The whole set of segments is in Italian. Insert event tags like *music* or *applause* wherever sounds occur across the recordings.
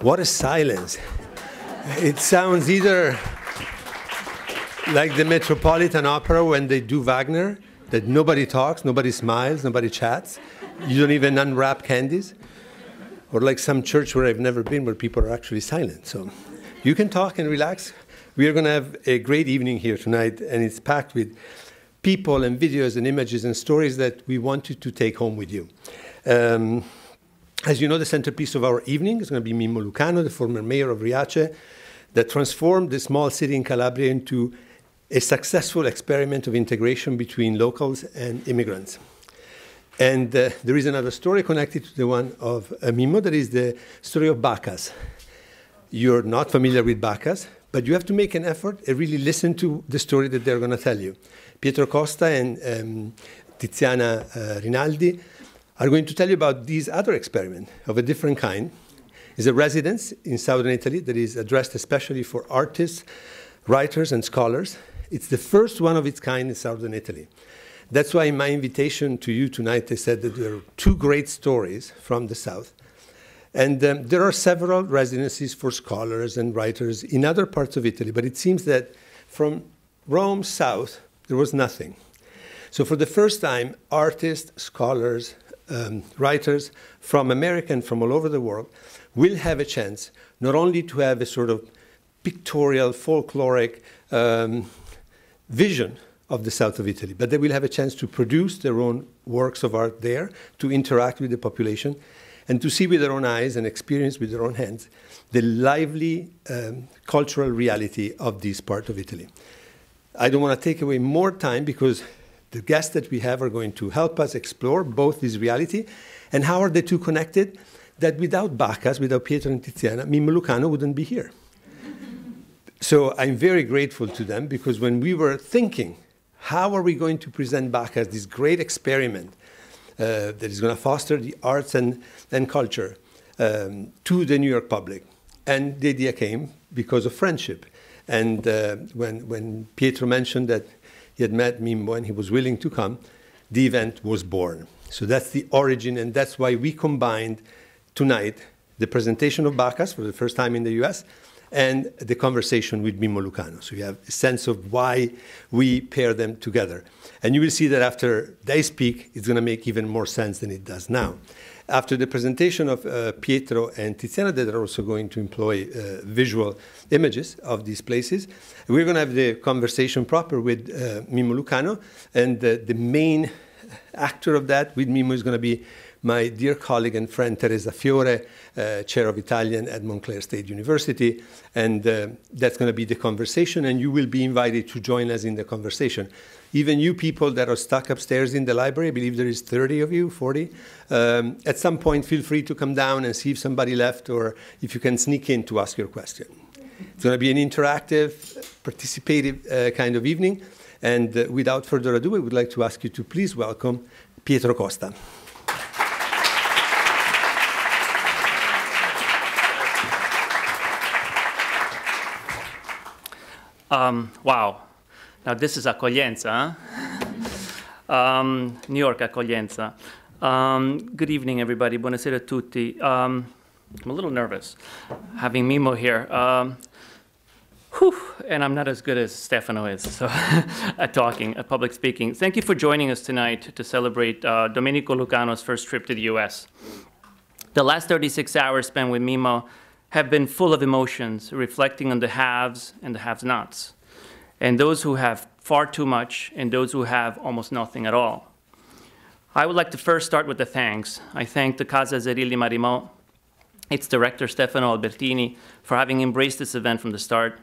What a silence. It sounds either like the Metropolitan Opera when they do Wagner, that nobody talks, nobody smiles, nobody chats. You don't even unwrap candies. Or like some church where I've never been where people are actually silent. So you can talk and relax. We are going to have a great evening here tonight, and it's packed with people and videos and images and stories that we want you to take home with you. Um, as you know, the centerpiece of our evening is going to be Mimmo Lucano, the former mayor of Riace, that transformed the small city in Calabria into a successful experiment of integration between locals and immigrants. And uh, there is another story connected to the one of uh, Mimo, that is the story of Bacchus. You're not familiar with Bacchus, but you have to make an effort and really listen to the story that they're going to tell you. Pietro Costa and um, Tiziana uh, Rinaldi are going to tell you about this other experiment of a different kind. It's a residence in southern Italy that is addressed especially for artists, writers, and scholars. It's the first one of its kind in southern Italy. That's why in my invitation to you tonight, I said that there are two great stories from the south. And um, there are several residencies for scholars and writers in other parts of Italy, but it seems that from Rome south, there was nothing. So for the first time, artists, scholars, um, writers from America and from all over the world will have a chance not only to have a sort of pictorial, folkloric um, vision of the south of Italy, but they will have a chance to produce their own works of art there, to interact with the population, and to see with their own eyes and experience with their own hands the lively um, cultural reality of this part of Italy. I don't want to take away more time because the guests that we have are going to help us explore both this reality and how are the two connected that without Bacchus, without Pietro and Tiziana, Mimo Lucano wouldn't be here. So I'm very grateful to them because when we were thinking, how are we going to present Bach as this great experiment uh, that is going to foster the arts and, and culture um, to the New York public? And the idea came because of friendship. And uh, when, when Pietro mentioned that he had met me when he was willing to come, the event was born. So that's the origin, and that's why we combined tonight the presentation of Bacchus for the first time in the US and the conversation with Mimmo Lucano. So you have a sense of why we pair them together. And you will see that after they speak, it's going to make even more sense than it does now. After the presentation of uh, Pietro and Tiziana, that are also going to employ uh, visual images of these places, we're going to have the conversation proper with uh, Mimmo Lucano. And the main actor of that with Mimmo is going to be my dear colleague and friend Teresa Fiore, uh, chair of Italian at Montclair State University. And uh, that's going to be the conversation, and you will be invited to join us in the conversation. Even you people that are stuck upstairs in the library, I believe there is 30 of you, 40, um, at some point feel free to come down and see if somebody left or if you can sneak in to ask your question. It's going to be an interactive, participative uh, kind of evening. And uh, without further ado, I would like to ask you to please welcome Pietro Costa. Um, wow. Now this is accoglienza. Um, New York accoglienza. Um, good evening, everybody. Buonasera a tutti. Um, I'm a little nervous having Mimo here. Um, whew, and I'm not as good as Stefano is so, *laughs* at talking, at public speaking. Thank you for joining us tonight to celebrate uh, Domenico Lucano's first trip to the U.S. The last 36 hours spent with Mimo have been full of emotions, reflecting on the haves and the have nots, and those who have far too much and those who have almost nothing at all. I would like to first start with the thanks. I thank the Casa Zerilli marimo its director Stefano Albertini, for having embraced this event from the start,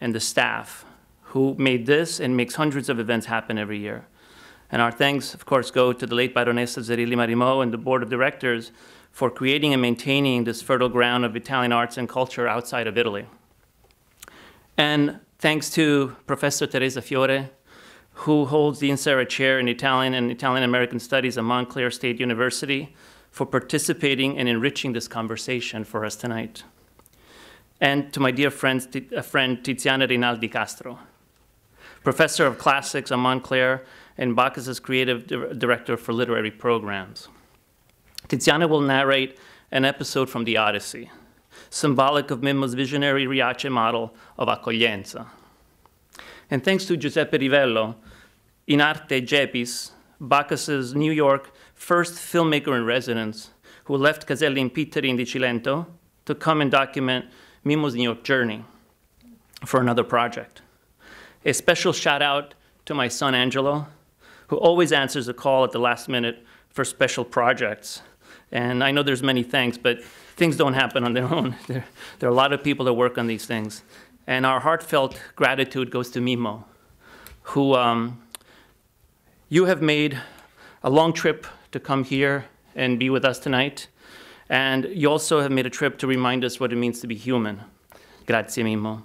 and the staff who made this and makes hundreds of events happen every year. And our thanks, of course, go to the late Baronessa Zerilli marimo and the board of directors for creating and maintaining this fertile ground of Italian arts and culture outside of Italy. And thanks to Professor Teresa Fiore, who holds the Insera Chair in Italian and Italian American Studies at Montclair State University, for participating and enriching this conversation for us tonight. And to my dear friend, uh, friend Tiziana Rinaldi Castro, professor of classics at Montclair and Bacchus's creative director for literary programs. Tiziana will narrate an episode from the Odyssey, symbolic of Mimmo's visionary Riace model of accoglienza. And thanks to Giuseppe Rivello, in Arte Gepis, Bacchus's New York first filmmaker in residence, who left Caselli in Piteri in the Cilento to come and document Mimmo's New York journey for another project. A special shout out to my son Angelo, who always answers the call at the last minute for special projects and I know there's many thanks, but things don't happen on their *laughs* own. There, there are a lot of people that work on these things. And our heartfelt gratitude goes to Mimo, who um, you have made a long trip to come here and be with us tonight. And you also have made a trip to remind us what it means to be human. Grazie, Mimo.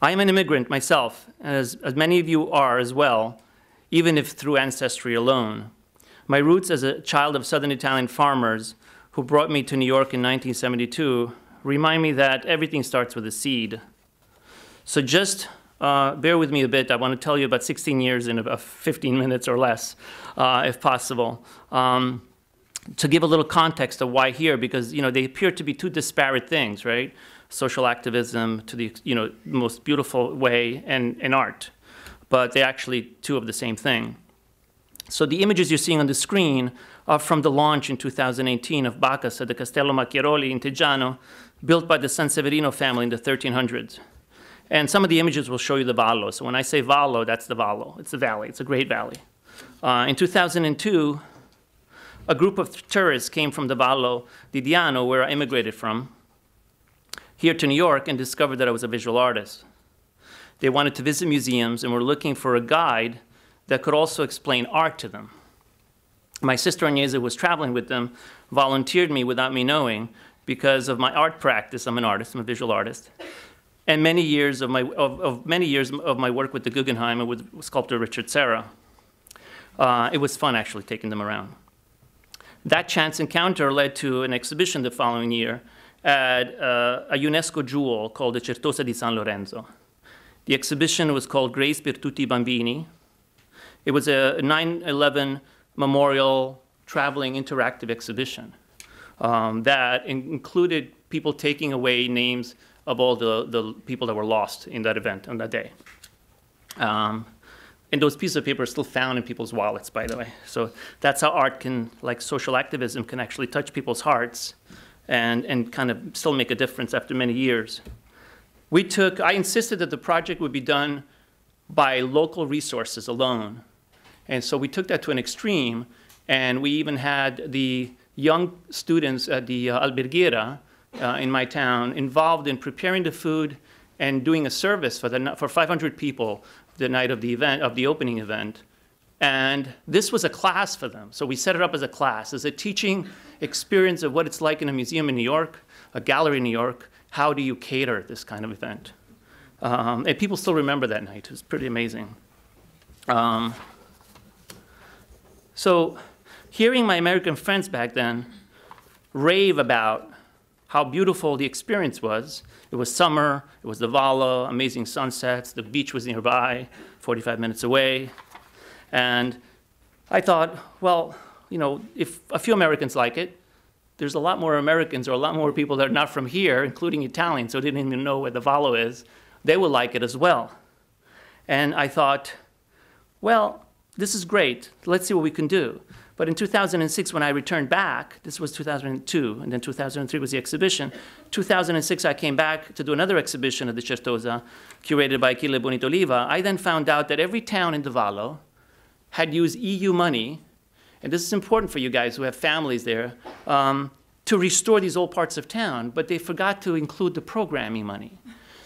I am an immigrant myself, as, as many of you are as well, even if through ancestry alone. My roots as a child of Southern Italian farmers who brought me to New York in 1972 remind me that everything starts with a seed. So just uh, bear with me a bit. I want to tell you about 16 years in about 15 minutes or less, uh, if possible. Um, to give a little context of why here, because you know they appear to be two disparate things, right? Social activism to the you know most beautiful way, and in art, but they're actually two of the same thing. So the images you're seeing on the screen are from the launch in 2018 of Bacchus at the Castello Macchiaroli in Tejano, built by the Sanseverino family in the 1300s. And some of the images will show you the Vallo. So when I say Vallo, that's the Vallo. It's the valley. It's a great valley. Uh, in 2002, a group of tourists came from the Vallo di Diano, where I immigrated from, here to New York and discovered that I was a visual artist. They wanted to visit museums and were looking for a guide that could also explain art to them. My sister Agnese was traveling with them, volunteered me without me knowing because of my art practice. I'm an artist, I'm a visual artist. And many years of my, of, of many years of my work with the Guggenheim and with sculptor Richard Serra. Uh, it was fun actually taking them around. That chance encounter led to an exhibition the following year at uh, a UNESCO jewel called the Certosa di San Lorenzo. The exhibition was called Grace per tutti bambini. It was a 9-11 memorial traveling interactive exhibition um, that in included people taking away names of all the, the people that were lost in that event on that day. Um, and those pieces of paper are still found in people's wallets, by the way. So that's how art can, like social activism, can actually touch people's hearts and, and kind of still make a difference after many years. We took, I insisted that the project would be done by local resources alone. And so we took that to an extreme, and we even had the young students at the uh, uh, in my town involved in preparing the food and doing a service for, the, for 500 people the night of the event, of the opening event. And this was a class for them. So we set it up as a class, as a teaching experience of what it's like in a museum in New York, a gallery in New York. How do you cater this kind of event? Um, and people still remember that night. It was pretty amazing. Um, so, hearing my American friends back then rave about how beautiful the experience was, it was summer, it was the Vala, amazing sunsets, the beach was nearby, 45 minutes away. And I thought, well, you know, if a few Americans like it, there's a lot more Americans or a lot more people that are not from here, including Italians who didn't even know where the Valo is, they will like it as well. And I thought, well, this is great. Let's see what we can do. But in 2006, when I returned back, this was 2002, and then 2003 was the exhibition. 2006, I came back to do another exhibition at the Certosa, curated by Achille Bonitoliva. I then found out that every town in Davalo had used EU money, and this is important for you guys who have families there, um, to restore these old parts of town, but they forgot to include the programming money.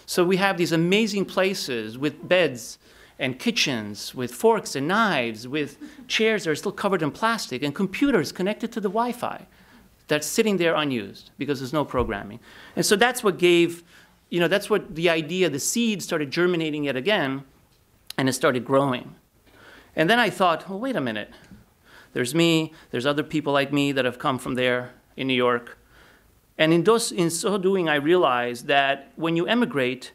So we have these amazing places with beds and kitchens with forks and knives, with chairs that are still covered in plastic, and computers connected to the Wi Fi that's sitting there unused because there's no programming. And so that's what gave, you know, that's what the idea, the seed started germinating yet again, and it started growing. And then I thought, well, wait a minute. There's me, there's other people like me that have come from there in New York. And in, those, in so doing, I realized that when you emigrate,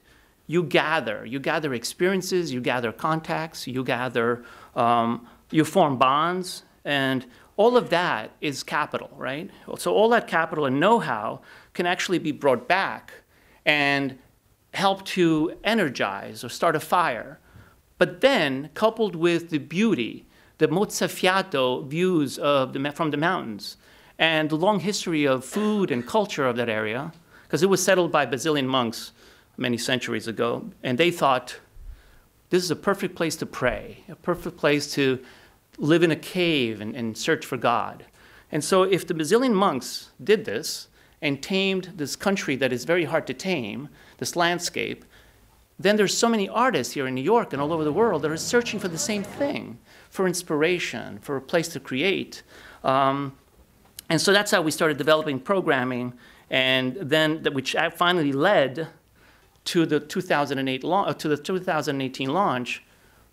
you gather. You gather experiences, you gather contacts, you gather, um, you form bonds, and all of that is capital, right? So all that capital and know-how can actually be brought back and help to energize or start a fire. But then, coupled with the beauty, the mozzafiato views of the, from the mountains, and the long history of food and culture of that area, because it was settled by Basilian monks many centuries ago, and they thought this is a perfect place to pray, a perfect place to live in a cave and, and search for God. And so, if the Brazilian monks did this and tamed this country that is very hard to tame, this landscape, then there's so many artists here in New York and all over the world that are searching for the same thing, for inspiration, for a place to create. Um, and so that's how we started developing programming, and then which finally led to the 2008 la- uh, to the 2018 launch,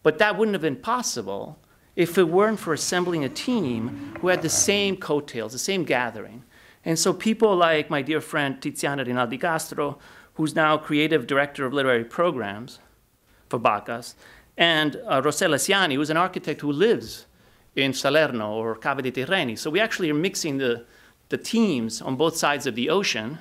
but that wouldn't have been possible if it weren't for assembling a team who had the same coattails, the same gathering. And so people like my dear friend Tiziana Rinaldi Castro, who's now creative director of literary programs for Bacas, and uh, Rossella Siani, who's an architect who lives in Salerno or Cave dei Terreni. So we actually are mixing the, the teams on both sides of the ocean.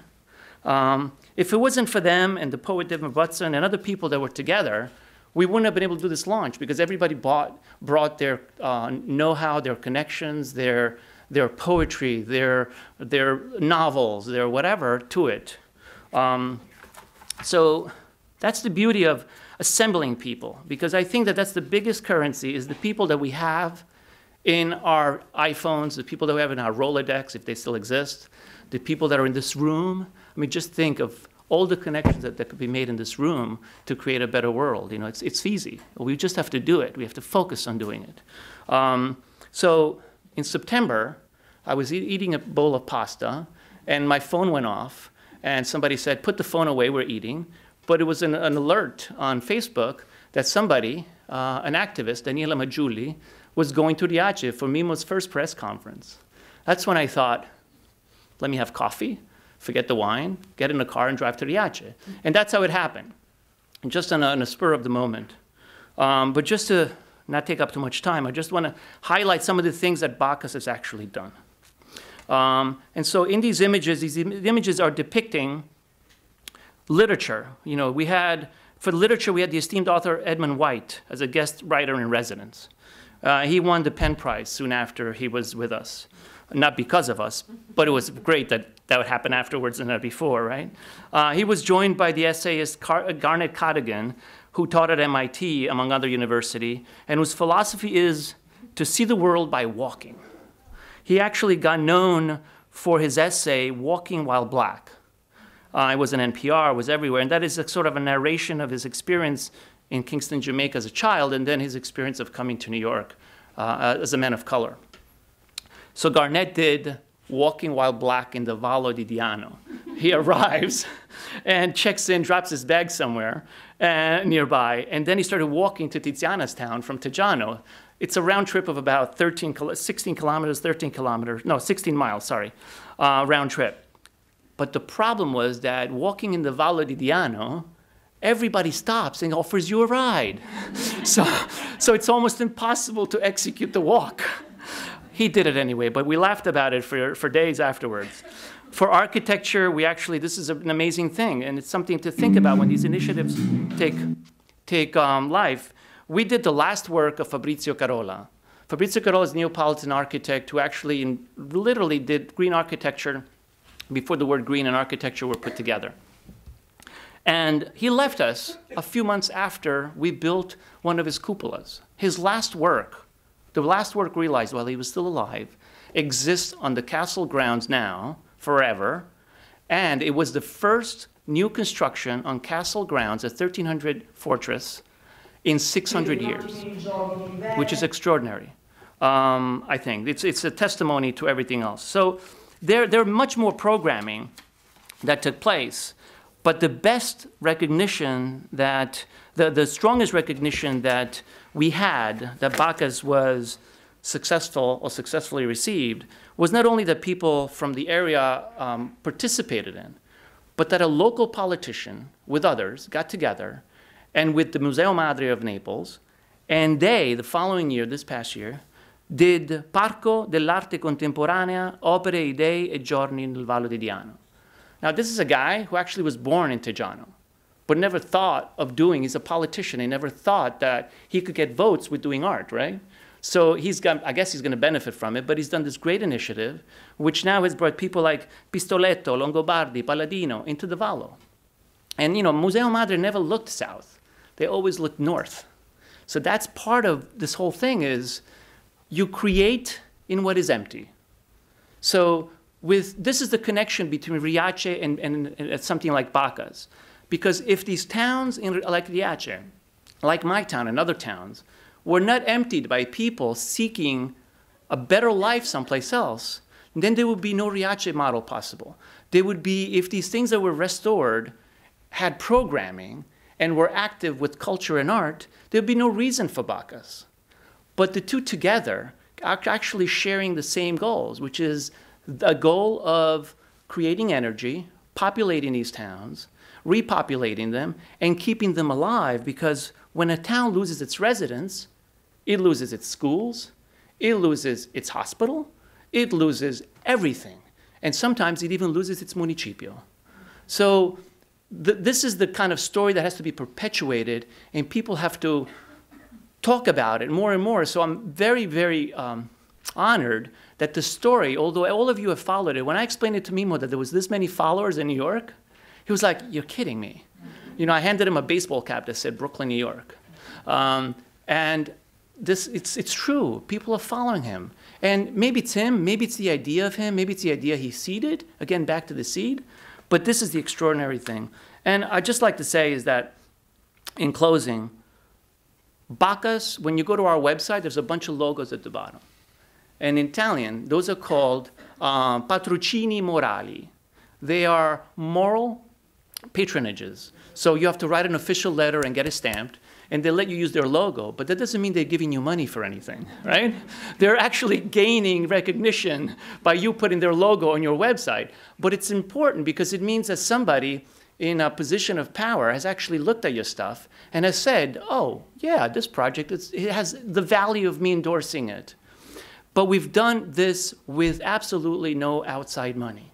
Um, if it wasn't for them and the poet Devin Watson and other people that were together, we wouldn't have been able to do this launch because everybody bought, brought their uh, know-how, their connections, their, their poetry, their, their novels, their whatever to it. Um, so that's the beauty of assembling people because I think that that's the biggest currency is the people that we have in our iPhones, the people that we have in our Rolodex, if they still exist, the people that are in this room, I mean, just think of all the connections that, that could be made in this room to create a better world. You know, it's, it's easy. We just have to do it. We have to focus on doing it. Um, so in September, I was e eating a bowl of pasta, and my phone went off, and somebody said, put the phone away, we're eating. But it was an, an alert on Facebook that somebody, uh, an activist, Daniela Majuli, was going to Riace for MIMO's first press conference. That's when I thought, let me have coffee forget the wine, get in a car and drive to Riace. And that's how it happened, and just on a, on a, spur of the moment. Um, but just to not take up too much time, I just want to highlight some of the things that Bacchus has actually done. Um, and so in these images, these Im images are depicting literature. You know, we had, for literature, we had the esteemed author Edmund White as a guest writer in residence. Uh, he won the Penn Prize soon after he was with us. Not because of us, but it was great that that would happen afterwards and not before, right? Uh, he was joined by the essayist Car uh, Garnet Cadogan, who taught at MIT, among other university, and whose philosophy is to see the world by walking. He actually got known for his essay, Walking While Black. Uh, it was an NPR, was everywhere, and that is a sort of a narration of his experience in Kingston, Jamaica as a child, and then his experience of coming to New York uh, as a man of color. So Garnett did walking while black in the Vallo di Diano. he *laughs* arrives and checks in, drops his bag somewhere uh, nearby, and then he started walking to Tiziana's town from Tejano. It's a round trip of about 13, 16 kilometers, 13 kilometers, no, 16 miles, sorry, uh, round trip. But the problem was that walking in the Vallo di Diano, everybody stops and offers you a ride. *laughs* so, so it's almost impossible to execute the walk he did it anyway, but we laughed about it for, for days afterwards. For architecture, we actually, this is an amazing thing, and it's something to think about when these initiatives take, take um, life. We did the last work of Fabrizio Carola. Fabrizio Carola is a Neapolitan architect who actually in, literally did green architecture before the word green and architecture were put together. And he left us a few months after we built one of his cupolas. His last work the last work realized while he was still alive exists on the castle grounds now forever, and it was the first new construction on castle grounds, a 1300 fortress, in 600 years, which is extraordinary. Um, I think it's it's a testimony to everything else. So there there are much more programming that took place but the best recognition that, the, the strongest recognition that we had that Bacchus was successful or successfully received was not only that people from the area um, participated in, but that a local politician with others got together and with the Museo Madre of Naples, and they, the following year, this past year, did Parco dell'arte contemporanea, opere, idee e giorni nel Vallo di Diano. Now, this is a guy who actually was born in Tejano, but never thought of doing, he's a politician, he never thought that he could get votes with doing art, right? So he's got, I guess he's going to benefit from it, but he's done this great initiative, which now has brought people like Pistoletto, Longobardi, Palladino into the Vallo. And, you know, Museo Madre never looked south. They always looked north. So that's part of this whole thing is you create in what is empty. So with this is the connection between Riace and, and, and something like Bacas. Because if these towns in, like Riace, like my town and other towns, were not emptied by people seeking a better life someplace else, then there would be no Riace model possible. There would be, if these things that were restored had programming and were active with culture and art, there'd be no reason for Bacchus. But the two together are actually sharing the same goals, which is the goal of creating energy, populating these towns, repopulating them, and keeping them alive because when a town loses its residents, it loses its schools, it loses its hospital, it loses everything. And sometimes it even loses its municipio. So th this is the kind of story that has to be perpetuated, and people have to talk about it more and more. So I'm very, very um, honored that the story, although all of you have followed it, when I explained it to Mimo that there was this many followers in New York, he was like, you're kidding me. You know, I handed him a baseball cap that said Brooklyn, New York. Um, and this, it's, it's true. People are following him. And maybe it's him, maybe it's the idea of him, maybe it's the idea he seeded. Again, back to the seed. But this is the extraordinary thing. And I'd just like to say is that, in closing, Bacchus, when you go to our website, there's a bunch of logos at the bottom and Italian, those are called uh, patrocini morali. They are moral patronages. So you have to write an official letter and get it stamped, and they let you use their logo, but that doesn't mean they're giving you money for anything, *laughs* right? They're actually gaining recognition by you putting their logo on your website. But it's important because it means that somebody in a position of power has actually looked at your stuff and has said, oh, yeah, this project, it has the value of me endorsing it. But we've done this with absolutely no outside money.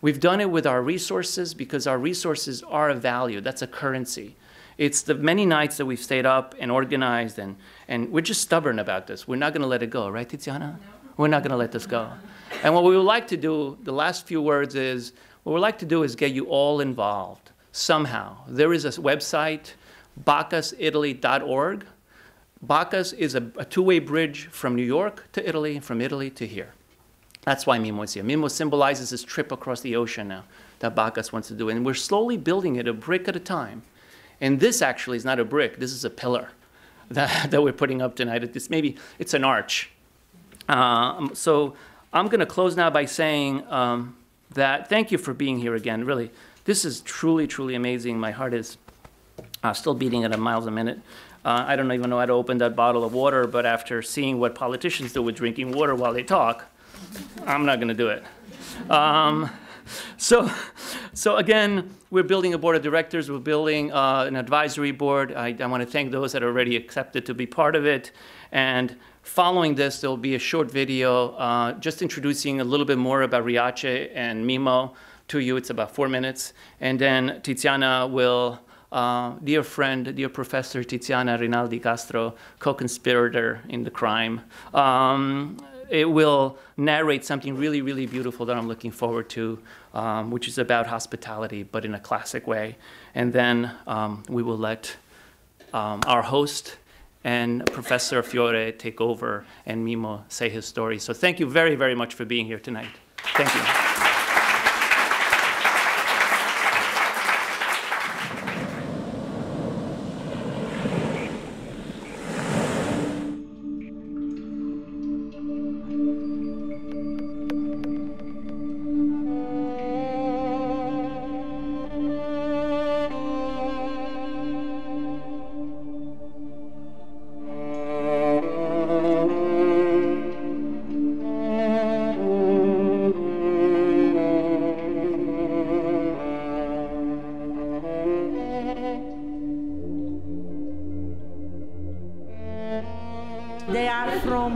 We've done it with our resources because our resources are a value. That's a currency. It's the many nights that we've stayed up and organized, and, and we're just stubborn about this. We're not going to let it go, right, Tiziana? No. We're not going to let this go. and what we would like to do, the last few words is, what we'd like to do is get you all involved somehow. There is a website, bacchusitaly.org Bacchus is a, a two-way bridge from New York to Italy, from Italy to here. That's why Mimo is here. Mimo symbolizes this trip across the ocean now that Bacchus wants to do. And we're slowly building it a brick at a time. And this actually is not a brick. This is a pillar *laughs* that, that we're putting up tonight. This maybe it's an arch. Um, so I'm going to close now by saying um, that thank you for being here again. Really, this is truly, truly amazing. My heart is uh, still beating at a miles a minute. Uh, I don't even know how to open that bottle of water, but after seeing what politicians do with drinking water while they talk, I'm not going to do it. Um, so, so again, we're building a board of directors. We're building uh, an advisory board. I, I want to thank those that are already accepted to be part of it. And following this, there'll be a short video uh, just introducing a little bit more about Riace and Mimo to you. It's about four minutes. And then Tiziana will uh, dear friend, dear Professor Tiziana Rinaldi Castro, co-conspirator in the crime. Um, it will narrate something really, really beautiful that I'm looking forward to, um, which is about hospitality, but in a classic way. And then um, we will let um, our host and Professor Fiore take over and Mimo say his story. So thank you very, very much for being here tonight. Thank you.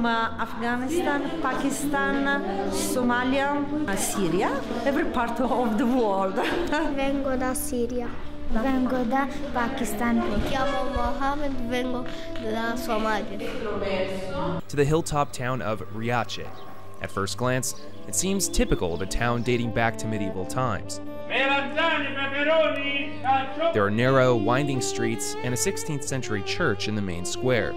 from Afghanistan, Pakistan, Somalia, Syria, every part of the world. *laughs* Vengo da Siria. Vengo da Pakistan. Mi chiamo Mohammed, vengo da Somalia. To the hilltop town of Riace. At first glance, it seems typical of a town dating back to medieval times. There are narrow, winding streets and a 16th century church in the main square.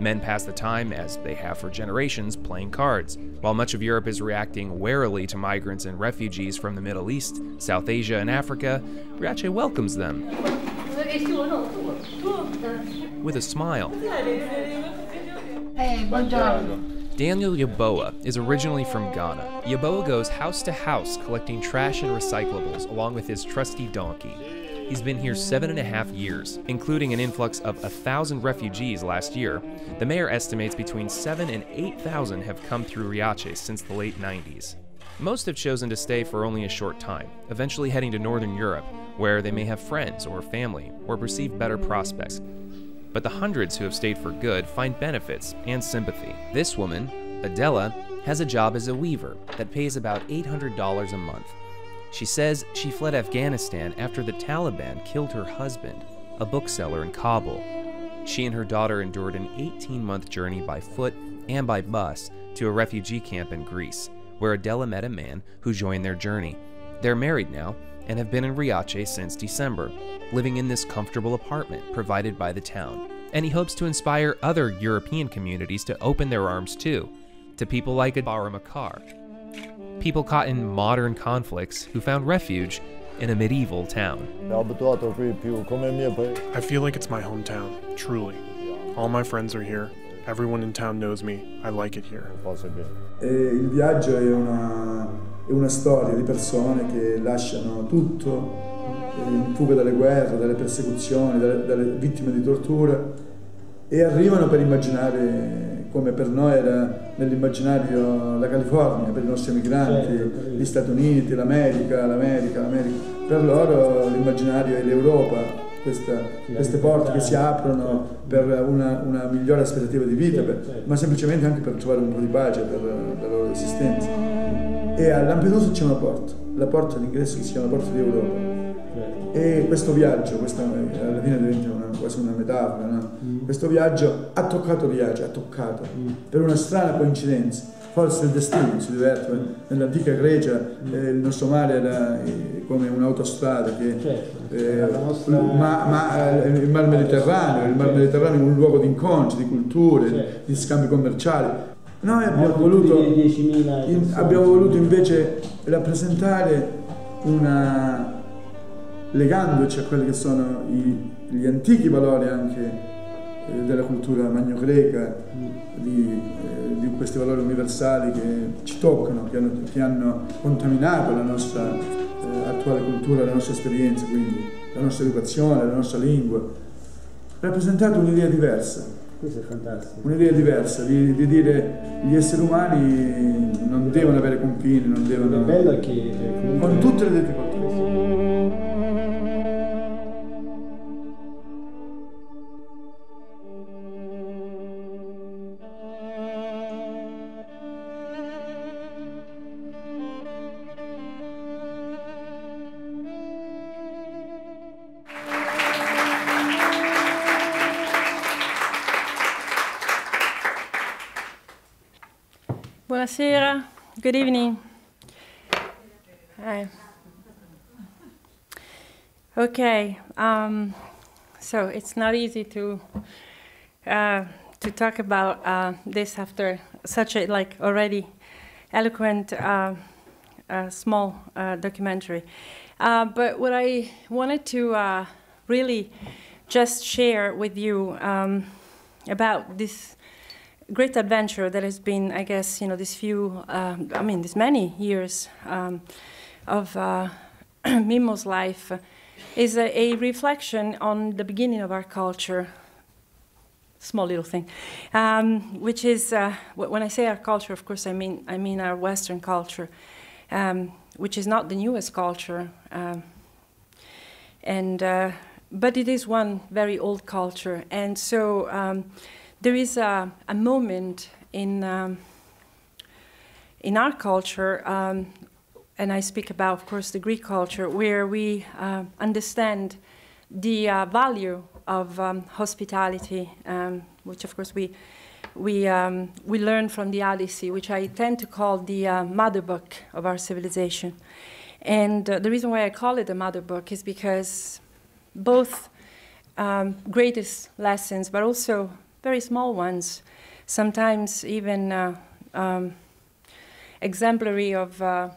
Men pass the time, as they have for generations, playing cards, while much of Europe is reacting warily to migrants and refugees from the Middle East, South Asia, and Africa, Riace welcomes them with a smile. Hey, Daniel Yaboa is originally from Ghana. Yaboa goes house to house collecting trash and recyclables along with his trusty donkey. He's been here seven and a half years, including an influx of 1,000 refugees last year. The mayor estimates between 7 and 8,000 have come through Riace since the late 90s. Most have chosen to stay for only a short time, eventually heading to Northern Europe, where they may have friends or family or perceive better prospects. But the hundreds who have stayed for good find benefits and sympathy. This woman, Adela, has a job as a weaver that pays about $800 a month. She says she fled Afghanistan after the Taliban killed her husband, a bookseller in Kabul. She and her daughter endured an 18 month journey by foot and by bus to a refugee camp in Greece, where Adela met a man who joined their journey. They're married now and have been in Riace since December, living in this comfortable apartment provided by the town. And he hopes to inspire other European communities to open their arms too, to people like Adara Makar, people caught in modern conflicts who found refuge in a medieval town. I feel like it's my hometown, truly. All my friends are here. Everyone in town knows me. I like it here. Il viaggio è una, è una storia di persone che lasciano tutto eh, in fuga dalle guerre, dalle persecuzioni, dalle, vittime di torture, e arrivano per immaginare come per noi era nell'immaginario la California, per i nostri emigranti, certo, gli Stati Uniti, l'America, l'America, l'America. Per loro l'immaginario è l'Europa, questa, queste porte che si aprono certo. per una, una migliore aspettativa di vita, per, certo. ma semplicemente anche per trovare un po' di pace per la loro esistenza. E a Lampedusa c'è una porta, la porta d'ingresso che si chiama Porta d'Europa. Certo. E questo viaggio, questa alla fine diventa una, quasi una metafora, no? questo viaggio ha toccato Riace, ha toccato, mm. per una strana coincidenza, forse il destino si diverte, eh, nell'antica Grecia mm. eh, il nostro mare era eh, come un'autostrada, che, certo. eh, nostra... ma, ma eh, il mar Mediterraneo, il mar Mediterraneo è un luogo di incontri, di culture, certo. di scambi commerciali. Noi abbiamo voluto, in, abbiamo voluto invece rappresentare una legandoci a quelli che sono i, gli antichi valori anche eh, della cultura magno-greca, mm. di, eh, di, questi valori universali che ci toccano, che hanno, che hanno contaminato la nostra eh, attuale cultura, la nostra esperienza, quindi la nostra educazione, la nostra lingua, rappresentato un'idea diversa. Questo è fantastico. Un'idea diversa, di, di, dire gli esseri umani non devono avere confini, non devono... È bello che... Con tutte le difficoltà. Good evening. Hi. Okay, um, so it's not easy to uh, to talk about uh, this after such a like already eloquent uh, uh small uh, documentary. Uh, but what I wanted to really just share with you um, about this great adventure that has been, I guess, you know, these few, uh, I mean, these many years um, of uh, *clears throat* Mimo's life is a, a, reflection on the beginning of our culture. Small little thing, um, which is uh, when I say our culture, of course, I mean I mean our Western culture, um, which is not the newest culture, um, and uh, but it is one very old culture, and so um, there is a, a moment in um, in our culture, um, and I speak about, of course, the Greek culture, where we uh, understand the uh, value of um, hospitality, um, which, of course, we we um, we learn from the Odyssey, which I tend to call the uh, mother book of our civilization. And uh, the reason why I call it the mother book is because both greatest lessons, but also very small ones, sometimes even uh, um, exemplary of uh,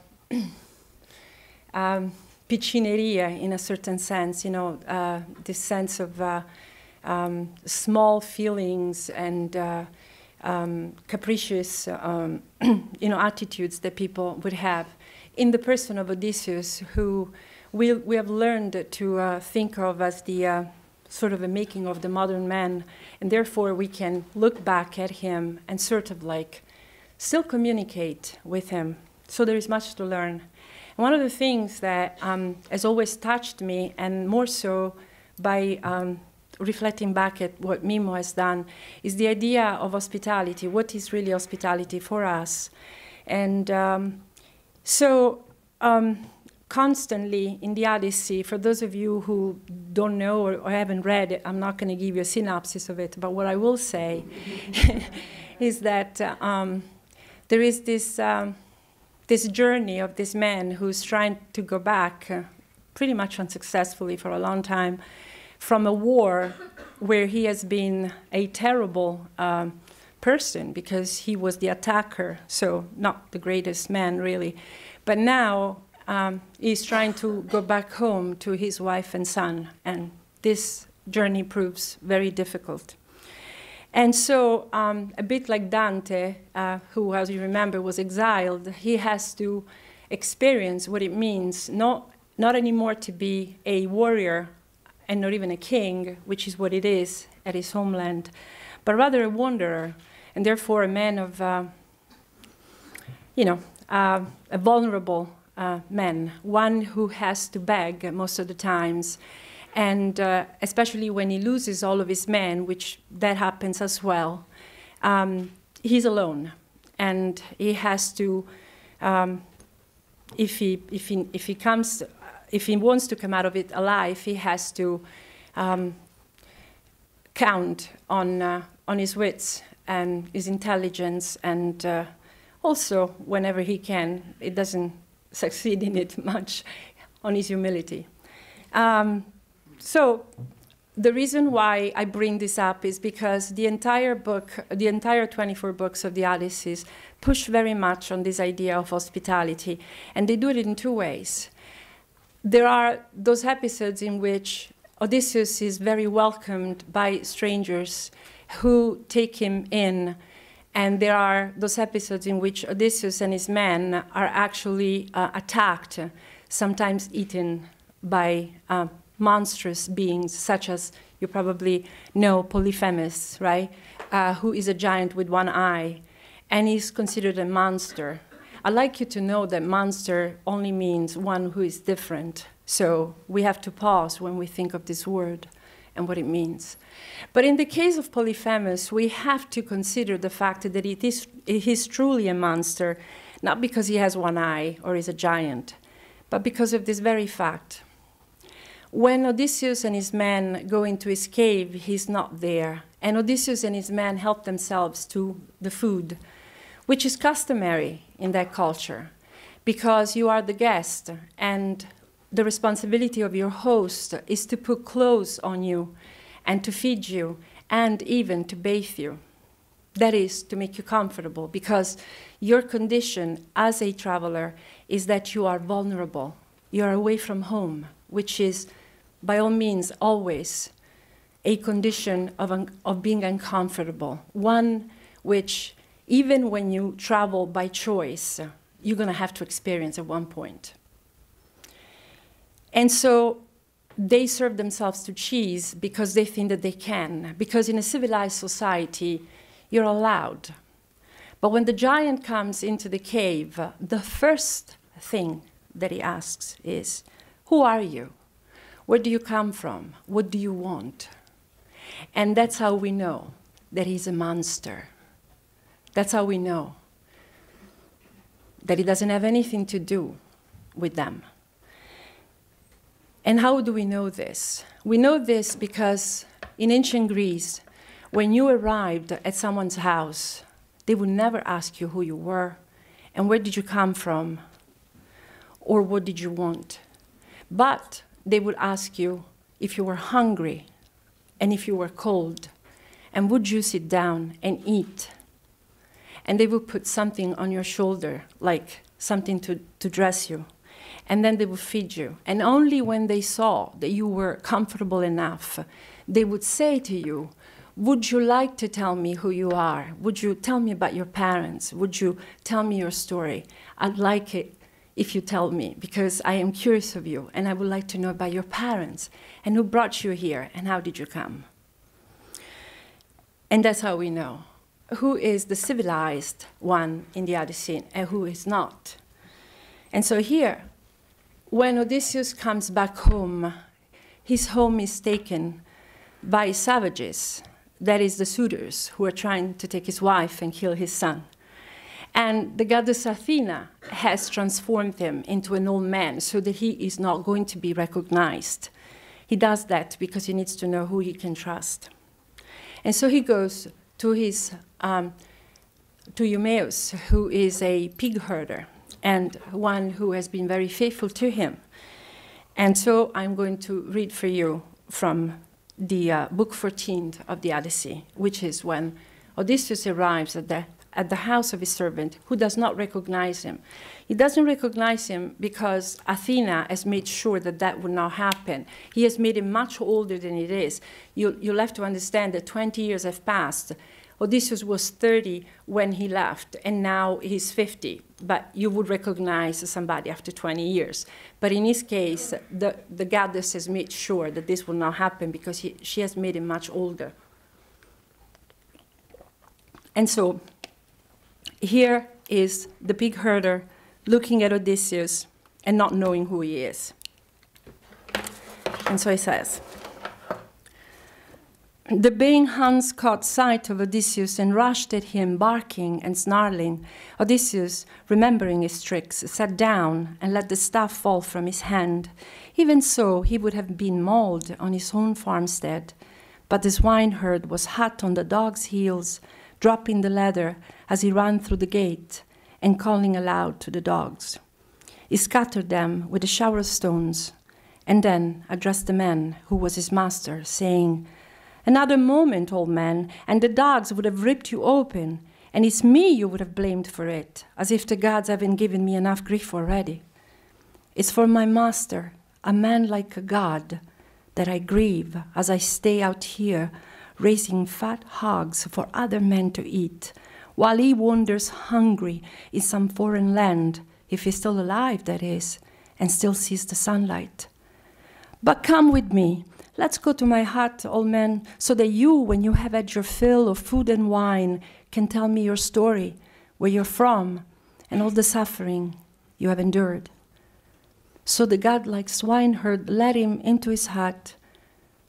*clears throat* um, piccineria in a certain sense, you know, uh, this sense of uh, um, small feelings and uh, um, capricious, um, *clears throat* you know, attitudes that people would have in the person of Odysseus, who we, we have learned to uh, think of as the sort of a making of the modern man. And therefore, we can look back at him and sort of like still communicate with him. So there is much to learn. And one of the things that um, has always touched me, and more so by um, reflecting back at what Mimo has done, is the idea of hospitality. What is really hospitality for us? And um, so, um, constantly in the Odyssey, for those of you who don't know or, or haven't read it, I'm not going to give you a synopsis of it, but what I will say *laughs* is that uh, um, there is this, um, this journey of this man who's trying to go back, uh, pretty much unsuccessfully for a long time, from a war where he has been a terrible um, person because he was the attacker, so not the greatest man really. But now um, he's trying to go back home to his wife and son, and this journey proves very difficult. And so, um, a bit like Dante, uh, who, as you remember, was exiled, he has to experience what it means not, not anymore to be a warrior and not even a king, which is what it is at his homeland, but rather a wanderer, and therefore a man of, uh, you know, uh, a vulnerable uh, men, one who has to beg most of the times. And uh, especially when he loses all of his men, which that happens as well, um, he's alone. And he has to, um, if, he, if, he, if he comes, if he wants to come out of it alive, he has to um, count on, uh, on his wits and his intelligence and uh, also whenever he can. It doesn't succeed in it *laughs* much on his humility. Um, so the reason why I bring this up is because the entire book, the entire 24 books of the Alices push very much on this idea of hospitality. And they do it in two ways. There are those episodes in which Odysseus is very welcomed by strangers who take him in and there are those episodes in which Odysseus and his men are actually uh, attacked, sometimes eaten by uh, monstrous beings, such as you probably know Polyphemus, right? Uh, who is a giant with one eye, and is considered a monster. I'd like you to know that monster only means one who is different. So we have to pause when we think of this word and what it means. But in the case of Polyphemus, we have to consider the fact that it is, it is truly a monster, not because he has one eye or is a giant, but because of this very fact. When Odysseus and his men go into his cave, he's not there. And Odysseus and his men help themselves to the food, which is customary in that culture, because you are the guest and the responsibility of your host is to put clothes on you and to feed you and even to bathe you. That is, to make you comfortable, because your condition as a traveler is that you are vulnerable. You are away from home, which is, by all means, always a condition of, of being uncomfortable, one which, even when you travel by choice, you're going to have to experience at one point. And so they serve themselves to cheese because they think that they can, because in a civilized society, you're allowed. But when the giant comes into the cave, the first thing that he asks is, Who are you? Where do you come from? What do you want? And that's how we know that he's a monster. That's how we know that he doesn't have anything to do with them. And how do we know this? We know this because in ancient Greece, when you arrived at someone's house, they would never ask you who you were and where did you come from or what did you want. But they would ask you if you were hungry and if you were cold and would you sit down and eat. And they would put something on your shoulder, like something to, to dress you and then they would feed you. And only when they saw that you were comfortable enough, they would say to you, would you like to tell me who you are? Would you tell me about your parents? Would you tell me your story? I'd like it if you tell me because I am curious of you and I would like to know about your parents and who brought you here and how did you come? And that's how we know who is the civilized one in the Odyssey and who is not. And so here when Odysseus comes back home, his home is taken by savages, that is, the suitors who are trying to take his wife and kill his son. And the goddess Athena has transformed him into an old man so that he is not going to be recognized. He does that because he needs to know who he can trust. And so he goes to his um, to Eumaeus, who is a pig herder, and one who has been very faithful to him. And so I'm going to read for you from the uh, book 14 of the Odyssey, which is when Odysseus arrives at the, at the house of his servant, who does not recognize him. He doesn't recognize him because Athena has made sure that that would not happen. He has made him much older than it is. You, you'll have to understand that 20 years have passed. Odysseus was 30 when he left, and now he's 50 but you would recognize somebody after 20 years. But in his case, the, the goddess has made sure that this will not happen because he, she has made him much older. And so here is the pig herder looking at Odysseus and not knowing who he is. And so he says, the baying hounds caught sight of Odysseus and rushed at him, barking and snarling. Odysseus, remembering his tricks, sat down and let the staff fall from his hand. Even so, he would have been mauled on his own farmstead. But the swineherd was hot on the dog's heels, dropping the leather as he ran through the gate and calling aloud to the dogs. He scattered them with a shower of stones and then addressed the man who was his master, saying, Another moment, old man, and the dogs would have ripped you open, and it's me you would have blamed for it, as if the gods haven't given me enough grief already. It's for my master, a man like a god, that I grieve as I stay out here raising fat hogs for other men to eat, while he wanders hungry in some foreign land, if he's still alive, that is, and still sees the sunlight. But come with me, Let's go to my hut, old man, so that you, when you have had your fill of food and wine, can tell me your story, where you're from, and all the suffering you have endured. So the godlike swineherd led him into his hut.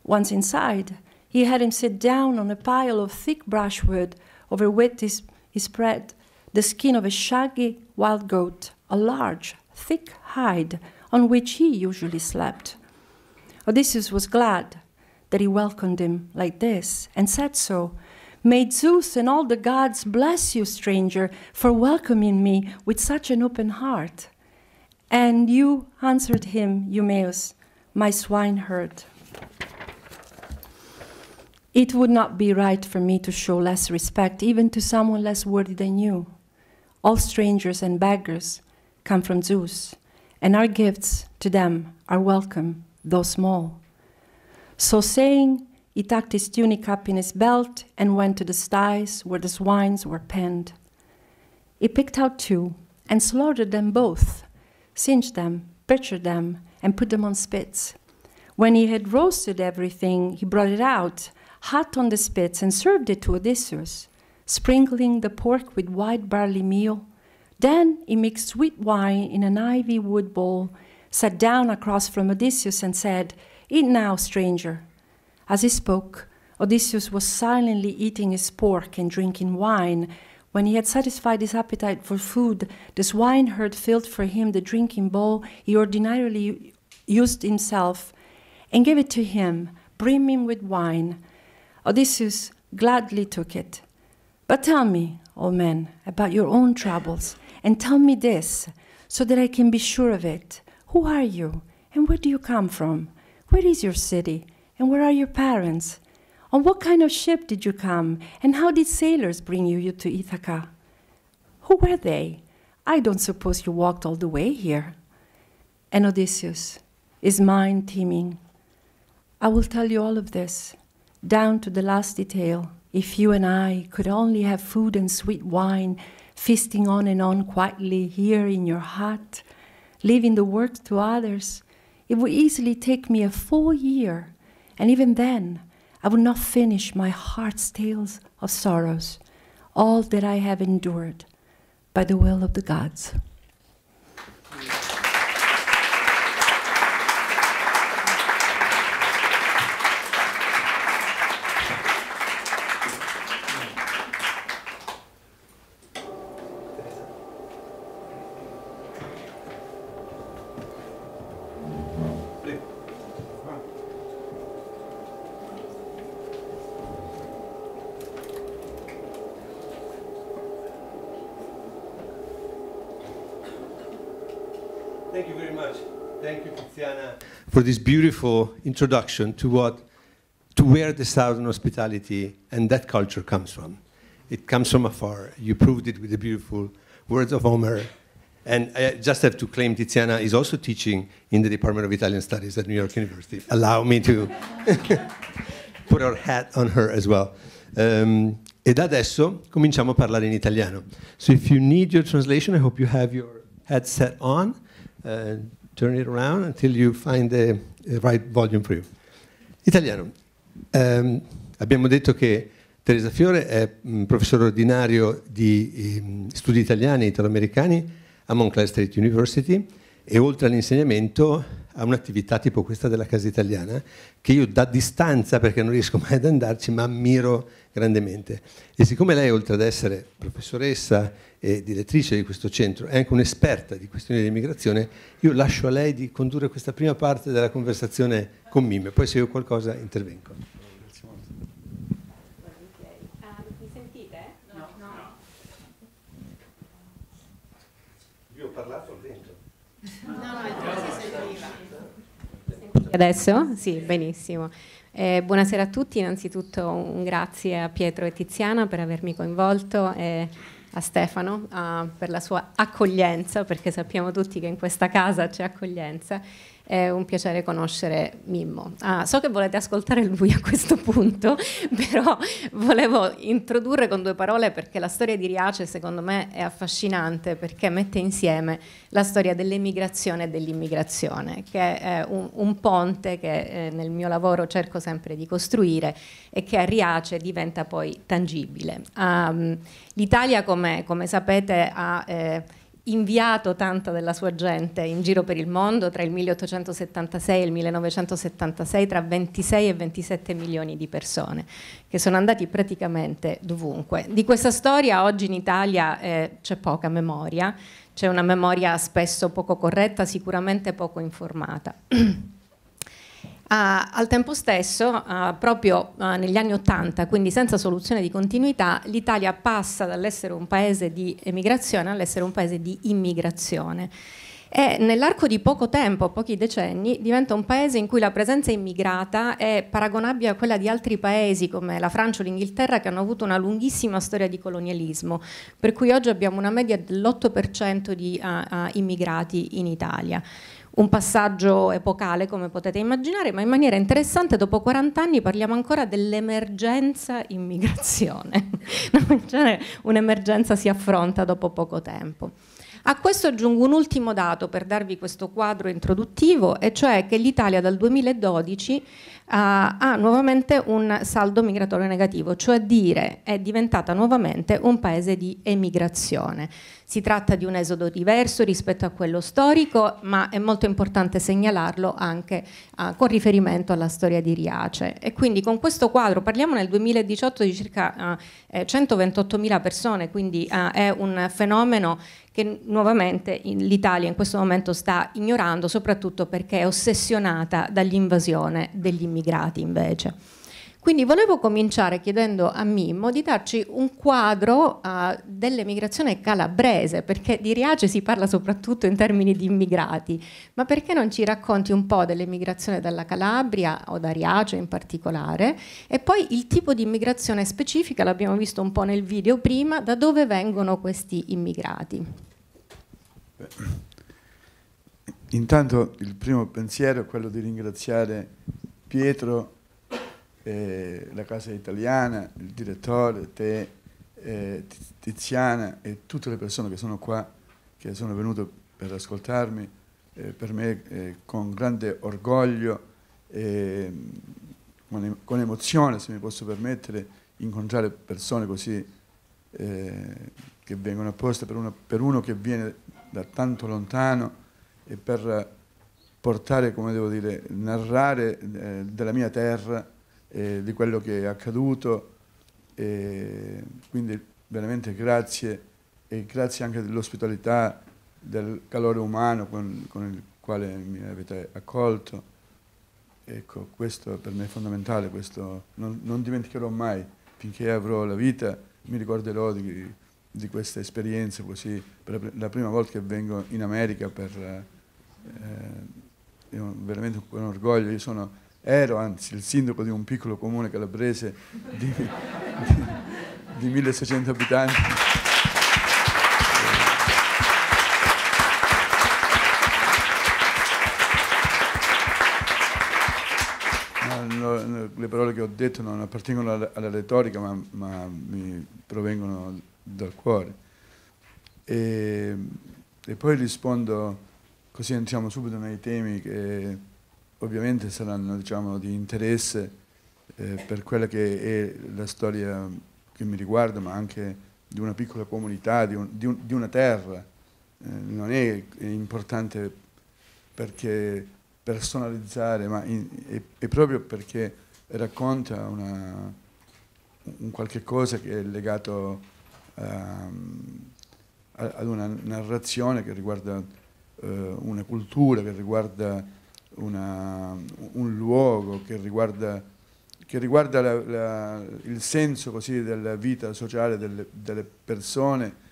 Once inside, he had him sit down on a pile of thick brushwood over which he spread the skin of a shaggy wild goat, a large, thick hide on which he usually slept. Odysseus oh, was glad that he welcomed him like this and said so. May Zeus and all the gods bless you, stranger, for welcoming me with such an open heart. And you answered him, Eumaeus, my swineherd. It would not be right for me to show less respect, even to someone less worthy than you. All strangers and beggars come from Zeus, and our gifts to them are welcome though small. So saying, he tucked his tunic up in his belt and went to the styes where the swines were penned. He picked out two and slaughtered them both, singed them, butchered them, and put them on spits. When he had roasted everything, he brought it out, hot on the spits, and served it to Odysseus, sprinkling the pork with white barley meal. Then he mixed sweet wine in an ivy wood bowl sat down across from Odysseus and said, Eat now, stranger. As he spoke, Odysseus was silently eating his pork and drinking wine. When he had satisfied his appetite for food, the swineherd filled for him the drinking bowl he ordinarily used himself and gave it to him, brimming with wine. Odysseus gladly took it. But tell me, old man, about your own troubles, and tell me this, so that I can be sure of it. Who are you? And where do you come from? Where is your city? And where are your parents? On what kind of ship did you come? And how did sailors bring you to Ithaca? Who were they? I don't suppose you walked all the way here. And Odysseus, his mind teeming. I will tell you all of this, down to the last detail, if you and I could only have food and sweet wine, feasting on and on quietly here in your hut leaving the work to others, it would easily take me a full year, and even then, I would not finish my heart's tales of sorrows, all that I have endured by the will of the gods. for this beautiful introduction to what to where the southern hospitality and that culture comes from. It comes from afar. You proved it with the beautiful words of Homer. And I just have to claim Tiziana is also teaching in the Department of Italian Studies at New York University. Allow me to *laughs* put our hat on her as well. Um, ed adesso cominciamo a parlare in italiano. So if you need your translation, I hope you have your headset on. Uh, turn it around until you find the right volume for you. Italiano. Um, abbiamo detto che Teresa Fiore è um, professore ordinario di um, studi italiani e italoamericani a Montclair State University e oltre all'insegnamento a un'attività tipo questa della Casa Italiana, che io da distanza, perché non riesco *laughs* mai ad andarci, ma ammiro grandemente. E siccome lei, oltre ad essere professoressa e direttrice di questo centro, è anche un'esperta di questioni di immigrazione, io lascio a lei di condurre questa prima parte della conversazione con Mime, poi se io ho qualcosa intervengo. Adesso? Sì, benissimo. Eh, buonasera a tutti, innanzitutto un grazie a Pietro e Tiziana per avermi coinvolto e a Stefano uh, per la sua accoglienza, perché sappiamo tutti che in questa casa c'è accoglienza è un piacere conoscere Mimmo. Ah, so che volete ascoltare lui a questo punto, *laughs* però volevo introdurre con due parole perché la storia di Riace secondo me è affascinante perché mette insieme la storia dell'emigrazione e dell'immigrazione, che è un, un ponte che eh, nel mio lavoro cerco sempre di costruire e che a Riace diventa poi tangibile. Um, L'Italia, come, come, sapete, ha... Eh, inviato tanta della sua gente in giro per il mondo tra il 1876 e il 1976 tra 26 e 27 milioni di persone che sono andati praticamente dovunque. Di questa storia oggi in Italia eh, c'è poca memoria, c'è una memoria spesso poco corretta, sicuramente poco informata. *clears throat* Uh, al tempo stesso, uh, proprio uh, negli anni Ottanta, quindi senza soluzione di continuità, l'Italia passa dall'essere un paese di emigrazione all'essere un paese di immigrazione. E nell'arco di poco tempo, pochi decenni, diventa un paese in cui la presenza immigrata è paragonabile a quella di altri paesi come la Francia o l'Inghilterra che hanno avuto una lunghissima storia di colonialismo, per cui oggi abbiamo una media dell'8% di immigrati in Italia un passaggio epocale come potete immaginare, ma in maniera interessante dopo 40 anni parliamo ancora dell'emergenza immigrazione, *laughs* cioè, un'emergenza si affronta dopo poco tempo. A questo aggiungo un ultimo dato per darvi questo quadro introduttivo, e cioè che l'Italia dal 2012 uh, ah, ha nuovamente un saldo migratorio negativo, cioè dire è diventata nuovamente un paese di emigrazione. Si tratta di un esodo diverso rispetto a quello storico, ma è molto importante segnalarlo anche uh, con riferimento alla storia di Riace. E quindi con questo quadro parliamo nel 2018 di circa uh, eh, 128.000 persone, quindi uh, è un fenomeno che nuovamente l'Italia in questo momento sta ignorando, soprattutto perché è ossessionata dall'invasione degli immigrati invece. Quindi volevo cominciare chiedendo a Mimmo di darci un quadro uh, dell'emigrazione calabrese, perché di Riace si parla soprattutto in termini di immigrati, ma perché non ci racconti un po' dell'emigrazione dalla Calabria o da Riace in particolare e poi il tipo di immigrazione specifica, l'abbiamo visto un po' nel video prima, da dove vengono questi immigrati? Beh. Intanto il primo pensiero è quello di ringraziare Pietro eh, la Casa Italiana, il direttore, te, eh, Tiziana e tutte le persone che sono qua, che sono venute per ascoltarmi, eh, per me eh, con grande orgoglio, e ehm, con, emozione, se mi posso permettere, incontrare persone così eh, che vengono apposta per, per uno che viene da tanto lontano e per portare, come devo dire, narrare eh, della mia terra eh, di quello che è accaduto. E quindi veramente grazie e grazie anche dell'ospitalità, del calore umano con, con, il quale mi avete accolto. Ecco, questo per me è fondamentale, questo non, non dimenticherò mai, finché avrò la vita mi ricorderò di, di questa esperienza così, per la prima volta che vengo in America per, eh, veramente con orgoglio, io sono ero anzi il sindaco di un piccolo comune calabrese di, di, di 1600 abitanti. le parole che ho detto non appartengono alla, alla retorica, ma, ma, mi provengono dal cuore. E, e poi rispondo, così entriamo subito nei temi che ovviamente saranno diciamo, di interesse eh, per quella che è la storia che mi riguarda, ma anche di una piccola comunità, di, un, di, un, di una terra. Eh, non è, è, importante perché personalizzare, ma in, è, è, proprio perché racconta una, un qualche cosa che è legato um, ad una narrazione che riguarda uh, una cultura, che riguarda una, un luogo che riguarda, che riguarda la, la, il senso così della vita sociale delle, delle, persone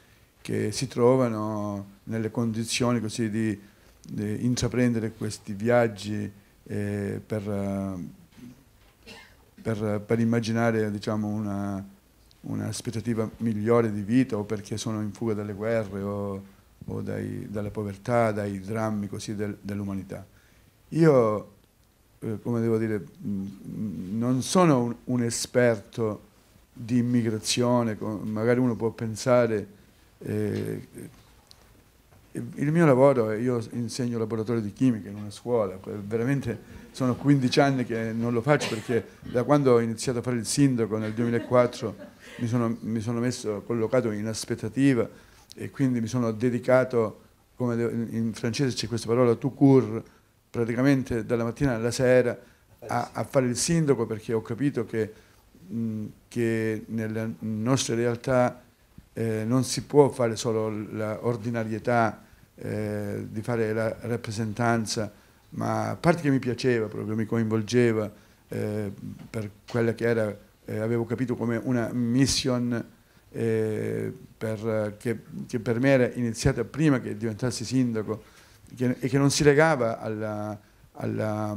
che si trovano nelle condizioni così di, di intraprendere questi viaggi eh, per, per, per, immaginare diciamo, una, un'aspettativa migliore di vita o perché sono in fuga dalle guerre o, o dai, dalla povertà, dai drammi così del, dell'umanità. Io, eh, come devo dire, mm, mm, non sono un, un esperto di immigrazione, magari uno può pensare, eh, il mio lavoro, eh, io insegno laboratorio di chimica in una scuola, veramente sono 15 anni che non lo faccio perché da quando ho iniziato a fare il sindaco nel 2004 mi sono, mi sono messo, collocato in aspettativa e quindi mi sono dedicato, come in francese c'è questa parola, tout court, praticamente dalla mattina alla sera eh, a, a fare il sindaco perché ho capito che, che nelle nostre realtà eh, non si può fare solo l'ordinarietà eh, di fare la rappresentanza, ma a parte che mi piaceva proprio, mi coinvolgeva eh, per quella che era, eh, avevo capito come una mission eh, per, che, che per me era iniziata prima che diventassi sindaco, che, e che non si legava alla, alla,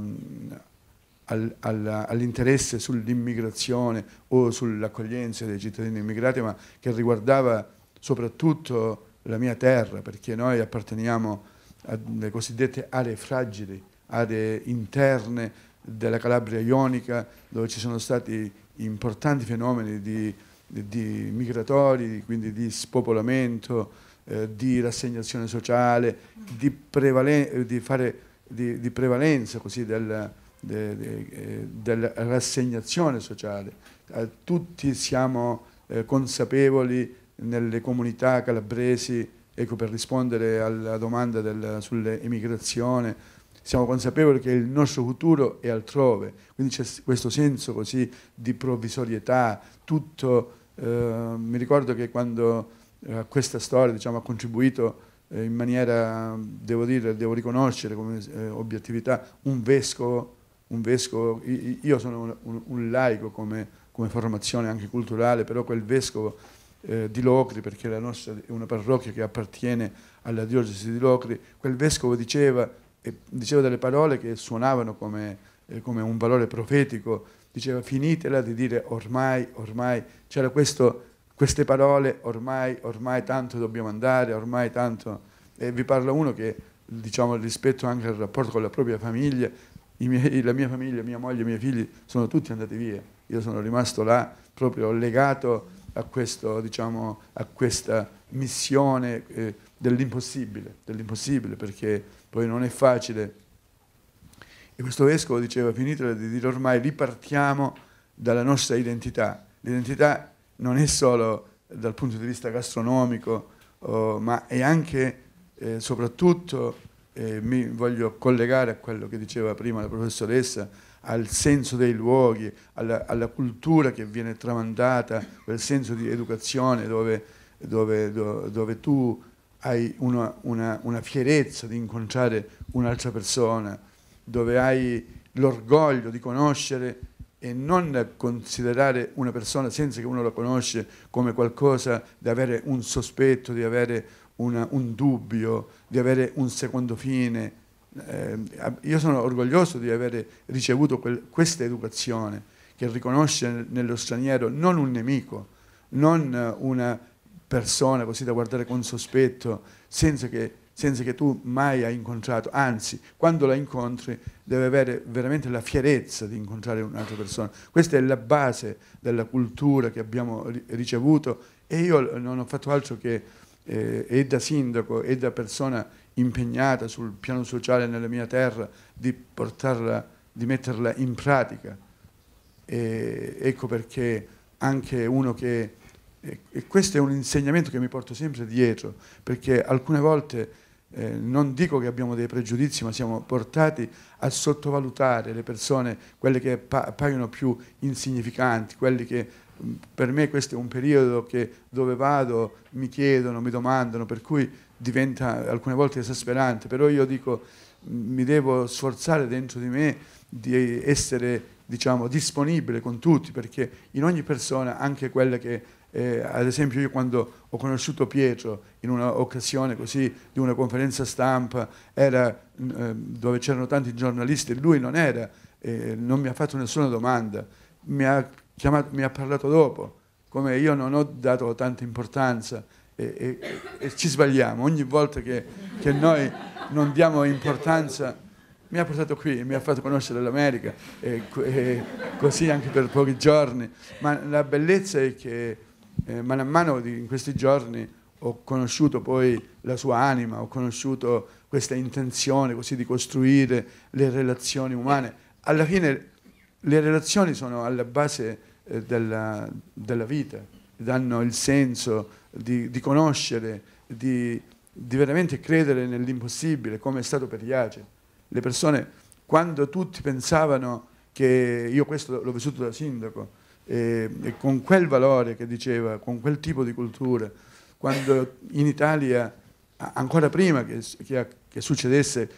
al, alla, all'interesse sull'immigrazione o sull'accoglienza dei cittadini immigrati, ma che riguardava soprattutto la mia terra, perché noi apparteniamo alle cosiddette aree fragili, aree interne della Calabria ionica, dove ci sono stati importanti fenomeni di, di migratori, quindi di spopolamento, eh, di rassegnazione sociale, di, prevalen di, fare, di, di prevalenza così, del, de, de, eh, della rassegnazione sociale. Eh, tutti siamo eh, consapevoli nelle comunità calabresi, ecco, per rispondere alla domanda sull'emigrazione, siamo consapevoli che il nostro futuro è altrove, quindi c'è questo senso così di provvisorietà, tutto, eh, mi ricordo che quando a eh, questa storia diciamo, ha contribuito eh, in maniera, devo dire, devo riconoscere come eh, obiettività, un vescovo, un vescovo io sono un, un laico come, come, formazione anche culturale, però quel vescovo eh, di Locri, perché la nostra è una parrocchia che appartiene alla diocesi di Locri, quel vescovo diceva, diceva delle parole che suonavano come, eh, come un valore profetico, diceva finitela di dire ormai, ormai, c'era questo queste parole ormai, ormai tanto dobbiamo andare, ormai tanto... E vi parla uno che diciamo, rispetto anche al rapporto con la propria famiglia, miei, la mia famiglia, mia moglie, i miei figli sono tutti andati via. Io sono rimasto là proprio legato a, questo, diciamo, a questa missione eh, dell'impossibile, dell'impossibile, perché poi non è facile. E questo vescovo diceva, finitela di dire ormai, ripartiamo dalla nostra identità. L'identità non è solo dal punto di vista gastronomico, oh, ma è anche, eh, soprattutto, eh, mi voglio collegare a quello che diceva prima la professoressa, al senso dei luoghi, alla, alla cultura che viene tramandata, quel senso di educazione dove, dove, dove, dove tu hai una, una, una, fierezza di incontrare un'altra persona, dove hai l'orgoglio di conoscere e non considerare una persona senza che uno la conosce come qualcosa di avere un sospetto, di avere una, un dubbio, di avere un secondo fine. Eh, io sono orgoglioso di aver ricevuto quel, questa educazione che riconosce nello straniero non un nemico, non una persona così da guardare con sospetto, senza che senza che tu mai hai incontrato, anzi, quando la incontri deve avere veramente la fierezza di incontrare un'altra persona. Questa è la base della cultura che abbiamo ricevuto e io non ho fatto altro che, eh, e da sindaco e da persona impegnata sul piano sociale nella mia terra, di portarla, di metterla in pratica. E ecco perché anche uno che e questo è un insegnamento che mi porto sempre dietro, perché alcune volte eh, non dico che abbiamo dei pregiudizi, ma siamo portati a sottovalutare le persone, quelle che appaiono più insignificanti, quelli che mm, per me questo è un periodo che dove vado mi chiedono, mi domandano, per cui diventa alcune volte esasperante, però io dico mm, mi devo sforzare dentro di me di essere diciamo, disponibile con tutti, perché in ogni persona, anche quella che eh, ad esempio io quando ho conosciuto Pietro in un'occasione così di una conferenza stampa era, mm, eh, dove c'erano tanti giornalisti, lui non era, eh, non mi ha fatto nessuna domanda, mi ha, chiamato, mi ha parlato dopo, come io non ho dato tanta importanza e, e, e ci sbagliamo ogni volta che, che noi non diamo importanza mi ha portato qui, mi ha fatto conoscere l'America, e, e, così anche per pochi giorni. Ma la bellezza è che eh, mano mano di, in questi giorni ho conosciuto poi la sua anima, ho conosciuto questa intenzione così di costruire le relazioni umane. Alla fine le relazioni sono alla base eh, della, della, vita, danno il senso di, di conoscere, di, di, veramente credere nell'impossibile, come è stato per Iace. Le persone, quando tutti pensavano che io questo l'ho vissuto da sindaco, e, e con quel valore che diceva, con quel tipo di cultura, quando in Italia, ancora prima che, che, che succedesse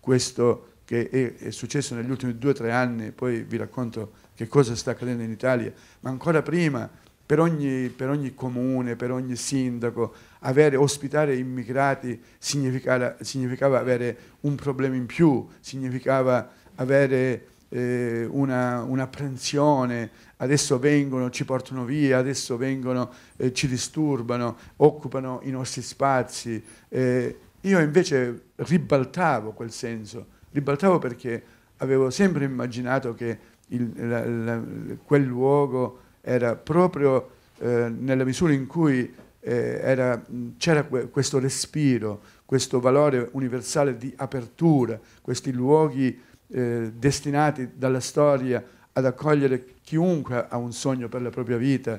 questo che è, è successo negli ultimi due o tre anni, poi vi racconto che cosa sta accadendo in Italia, ma ancora prima per ogni, per ogni, comune, per ogni sindaco, avere, ospitare immigrati significava, significava, avere un problema in più, significava avere eh, un'apprensione, una adesso vengono, ci portano via, adesso vengono, eh, ci disturbano, occupano i nostri spazi. Eh, io invece ribaltavo quel senso, ribaltavo perché avevo sempre immaginato che il, la, la, quel luogo era proprio eh, nella misura in cui eh, c'era questo respiro, questo valore universale di apertura, questi luoghi eh, destinati dalla storia ad accogliere chiunque ha un sogno per la propria vita,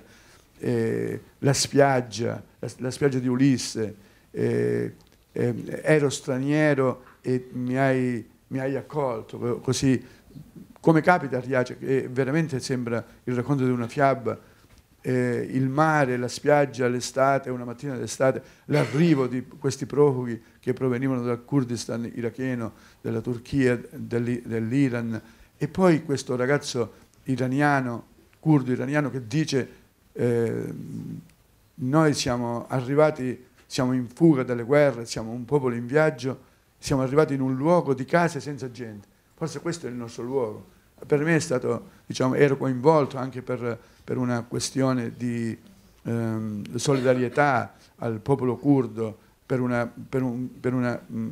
eh, la spiaggia, la, la, spiaggia di Ulisse, eh, eh ero straniero e mi hai, mi hai accolto, così come capita a Riace, che veramente sembra il racconto di una fiaba, eh, il mare, la spiaggia, l'estate, una mattina d'estate, l'arrivo di questi profughi che provenivano dal Kurdistan iracheno, della Turchia, dell'Iran. E poi questo ragazzo iraniano, curdo iraniano, che dice eh, noi siamo arrivati, siamo in fuga dalle guerre, siamo un popolo in viaggio, siamo arrivati in un luogo di case senza gente. Forse questo è il nostro luogo. Per me è stato, diciamo, ero coinvolto anche per, per una questione di ehm, solidarietà al popolo curdo, per, una, per un, per una, mh, mm,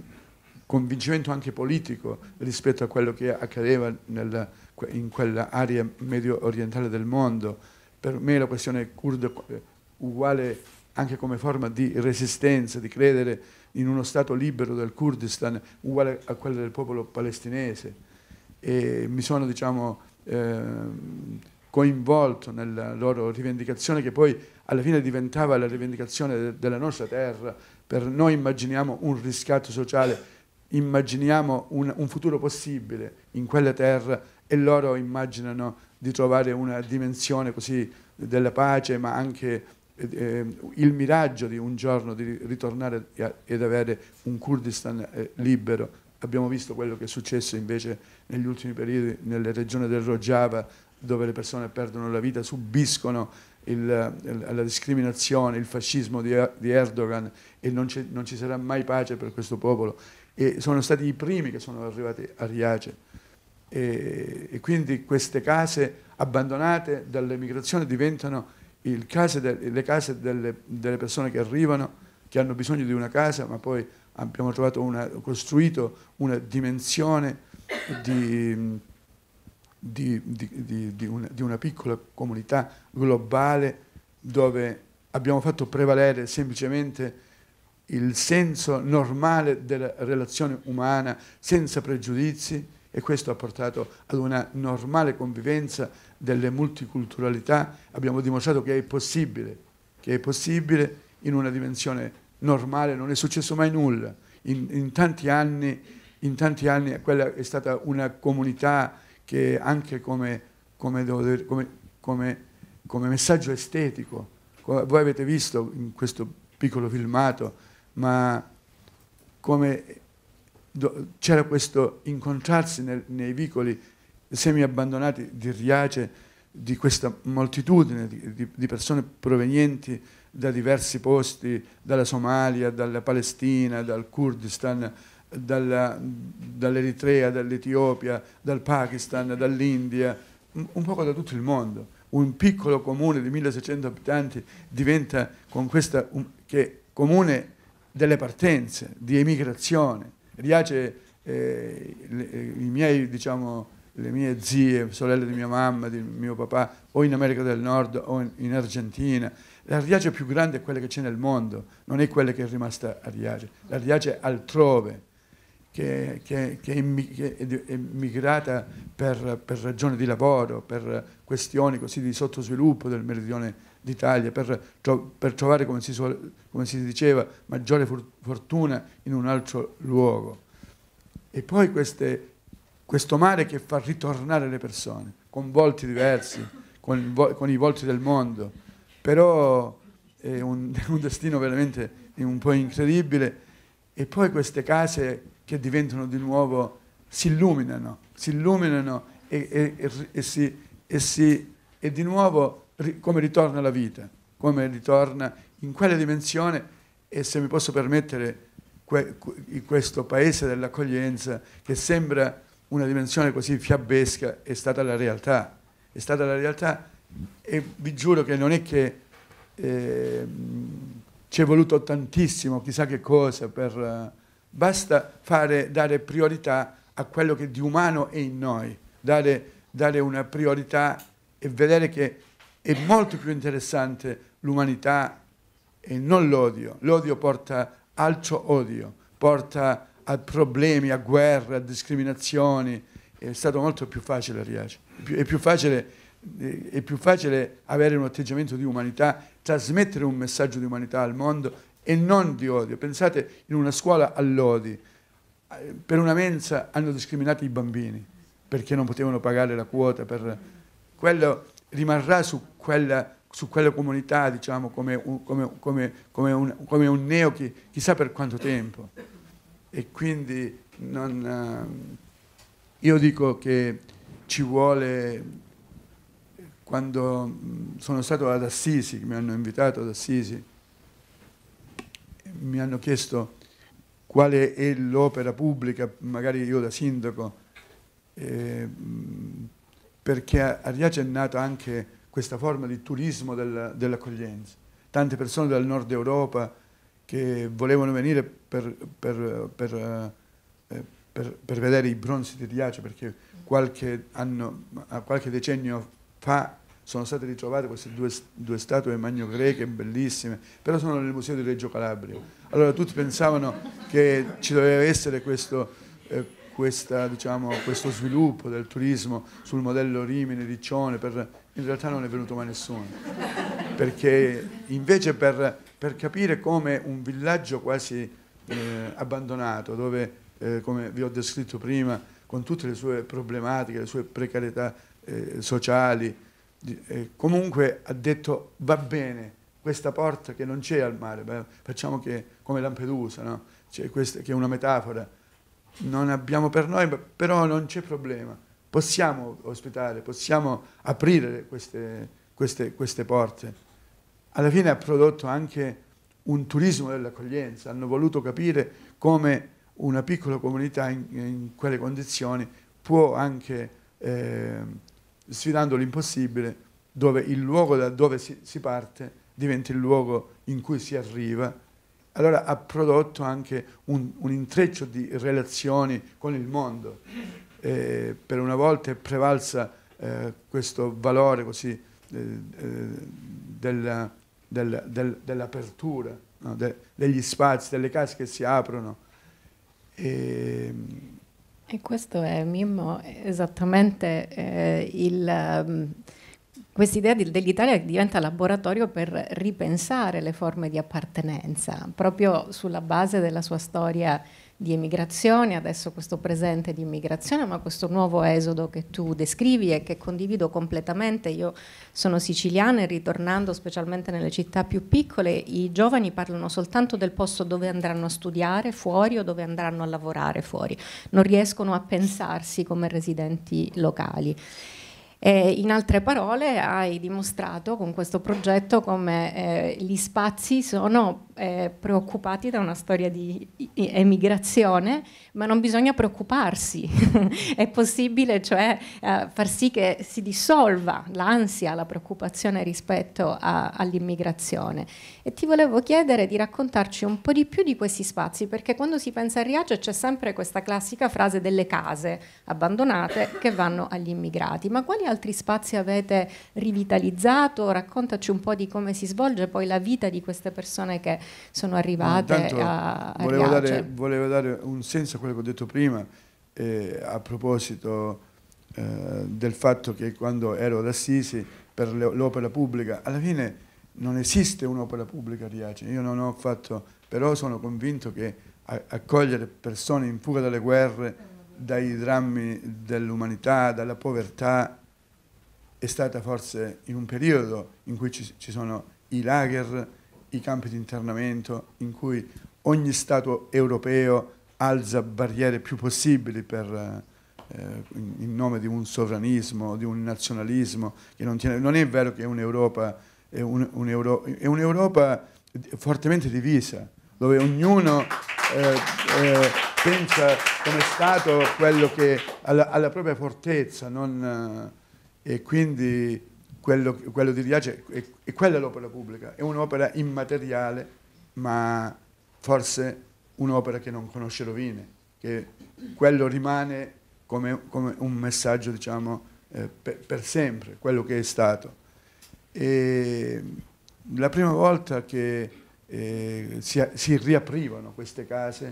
convincimento anche politico rispetto a quello che accadeva nella, in quell'area medio orientale del mondo. Per me la questione kurda è eh, uguale anche come forma di resistenza, di credere in uno Stato libero del Kurdistan, uguale a quello del popolo palestinese. E mi sono diciamo, eh, coinvolto nella loro rivendicazione che poi alla fine diventava la rivendicazione de della nostra terra, per noi immaginiamo un riscatto sociale, immaginiamo un, un futuro possibile in quella terra e loro immaginano di trovare una dimensione così della pace, ma anche eh, eh il miraggio di un giorno di ritornare ed avere un Kurdistan eh, libero. Abbiamo visto quello che è successo invece negli ultimi periodi nelle regioni del Rojava, dove le persone perdono la vita, subiscono il, alla discriminazione, il fascismo di, di Erdogan e non, non, ci sarà mai pace per questo popolo. E sono stati i primi che sono arrivati a Riace. E, e quindi queste case abbandonate dall'emigrazione diventano case de, le case delle, delle, persone che arrivano, che hanno bisogno di una casa, ma poi abbiamo una, costruito una dimensione di di, di, di, una, di, una, piccola comunità globale dove abbiamo fatto prevalere semplicemente il senso normale della relazione umana senza pregiudizi e questo ha portato ad una normale convivenza delle multiculturalità. Abbiamo dimostrato che è possibile, che è possibile in una dimensione normale, non è successo mai nulla. In, in tanti, anni, in tanti anni quella è stata una comunità che anche come, come, dire, come, come messaggio estetico, voi avete visto in questo piccolo filmato, ma come c'era questo incontrarsi nel, nei vicoli semi-abbandonati di Riace, di questa moltitudine di, di, di, persone provenienti da diversi posti, dalla Somalia, dalla Palestina, dal Kurdistan, dall'Eritrea, dall'Etiopia, dal Pakistan, dall'India, un poco da tutto il mondo. Un piccolo comune di 1600 abitanti diventa con questa un, che comune delle partenze, di emigrazione. Riace eh, le, eh, miei, diciamo, le mie zie, sorelle di mia mamma, di mio papà, o in America del Nord o in, in Argentina. La Riace più grande è quella che c'è nel mondo, non è quella che è rimasta a Riace. La Riace altrove che, che, che, è migrata per, per, ragioni di lavoro, per questioni così di sottosviluppo del meridione d'Italia, per, per, trovare, come si, come si, diceva, maggiore fortuna in un altro luogo. E poi queste, questo mare che fa ritornare le persone, con volti diversi, con, con i volti del mondo, però è un, *laughs* un destino veramente un po' incredibile. E poi queste case che diventano di nuovo, si illuminano, si illuminano e, e, e, si, e si, di nuovo come ritorna la vita, come ritorna in quella dimensione e se mi posso permettere que, in questo paese dell'accoglienza che sembra una dimensione così fiabesca è stata la realtà, è stata la realtà e vi giuro che non è che eh, ci è voluto tantissimo chissà che cosa per basta fare, dare priorità a quello che di umano è in noi, dare, dare una priorità e vedere che è molto più interessante l'umanità e non l'odio. L'odio porta altro odio, porta a problemi, a guerre, a discriminazioni. È stato molto più facile Riace. È più facile, è più facile avere un atteggiamento di umanità, trasmettere un messaggio di umanità al mondo e non di odio. Pensate, in una scuola all'odi, per una mensa hanno discriminato i bambini perché non potevano pagare la quota. Per... Quello rimarrà su quella, su quella comunità, diciamo, come un, come, come, come un, un neo chi, chissà per quanto tempo. E quindi non, eh, io dico che ci vuole, quando sono stato ad Assisi, mi hanno invitato ad Assisi, mi hanno chiesto quale è l'opera pubblica, magari io da sindaco, eh, perché a Riace è nata anche questa forma di turismo dell'accoglienza. Tante persone dal nord Europa che volevano venire per, per, per, eh, per vedere i bronzi di Riace, perché qualche, anno, qualche decennio fa sono state ritrovate queste due, due statue magno-greche bellissime, però sono nel museo di Reggio Calabria. Allora tutti pensavano che ci doveva essere questo, eh, questa, diciamo, questo sviluppo del turismo sul modello Rimini, Riccione, per, in realtà non è venuto mai nessuno, perché invece per, per capire come un villaggio quasi eh, abbandonato, dove, eh, come vi ho descritto prima, con tutte le sue problematiche, le sue precarietà eh, sociali, eh, comunque ha detto va bene questa porta che non c'è al mare, beh, facciamo che come Lampedusa, no? questa, che è una metafora, non abbiamo per noi, però non c'è problema, possiamo ospitare, possiamo aprire queste, queste, queste porte. Alla fine ha prodotto anche un turismo dell'accoglienza, hanno voluto capire come una piccola comunità in, in quelle condizioni può anche eh, sfidando l'impossibile, dove il luogo da dove si, si parte diventa il luogo in cui si arriva. Allora ha prodotto anche un, un intreccio di relazioni con il mondo. E per una volta è prevalsa eh, questo valore così eh, della, eh, della, del, dell'apertura, no? De, degli spazi, delle case che si aprono. E, e questo è, Mimmo, esattamente eh, il... Ehm, Quest'idea dell'Italia diventa laboratorio per ripensare le forme di appartenenza, proprio sulla base della sua storia di emigrazione, adesso questo presente di immigrazione, ma questo nuovo esodo che tu descrivi e che condivido completamente. Io sono siciliana e ritornando specialmente nelle città più piccole, i giovani parlano soltanto del posto dove andranno a studiare fuori o dove andranno a lavorare fuori, non riescono a pensarsi come residenti locali. E in altre parole, hai dimostrato con questo progetto come eh, gli spazi sono eh, preoccupati da una storia di emigrazione, ma non bisogna preoccuparsi. *laughs* È possibile cioè eh, far sì che si dissolva l'ansia, la preoccupazione rispetto a, all'immigrazione. E ti volevo chiedere di raccontarci un po' di più di questi spazi, perché quando si pensa a Riace c'è sempre questa classica frase delle case abbandonate che vanno agli immigrati. Ma quali altri spazi avete rivitalizzato? Raccontaci un po' di come si svolge poi la vita di queste persone che sono arrivate Intanto a, a volevo dare, volevo dare un senso a quello che ho detto prima, eh, a proposito eh, del fatto che quando ero ad Assisi per l'opera pubblica, alla fine non esiste un'opera pubblica a Riace, io non ho fatto, però sono convinto che accogliere persone in fuga dalle guerre, dai drammi dell'umanità, dalla povertà, è stata forse in un periodo in cui ci, ci sono i lager, i campi di internamento in cui ogni Stato europeo alza barriere più possibili per, eh, eh, in nome di un sovranismo, di un nazionalismo, che non, tiene, non è vero che un'Europa è, un, un Euro, è un'Europa fortemente divisa, dove ognuno eh, eh, pensa come Stato quello che alla, alla propria fortezza non, eh, e quindi quello, quello di Riace è, è quella l'opera pubblica, è un'opera immateriale, ma forse un'opera che non conosce rovine, che quello rimane come, come un messaggio, diciamo, eh, per, per, sempre, quello che è stato. E la prima volta che eh, si, si riaprivano queste case,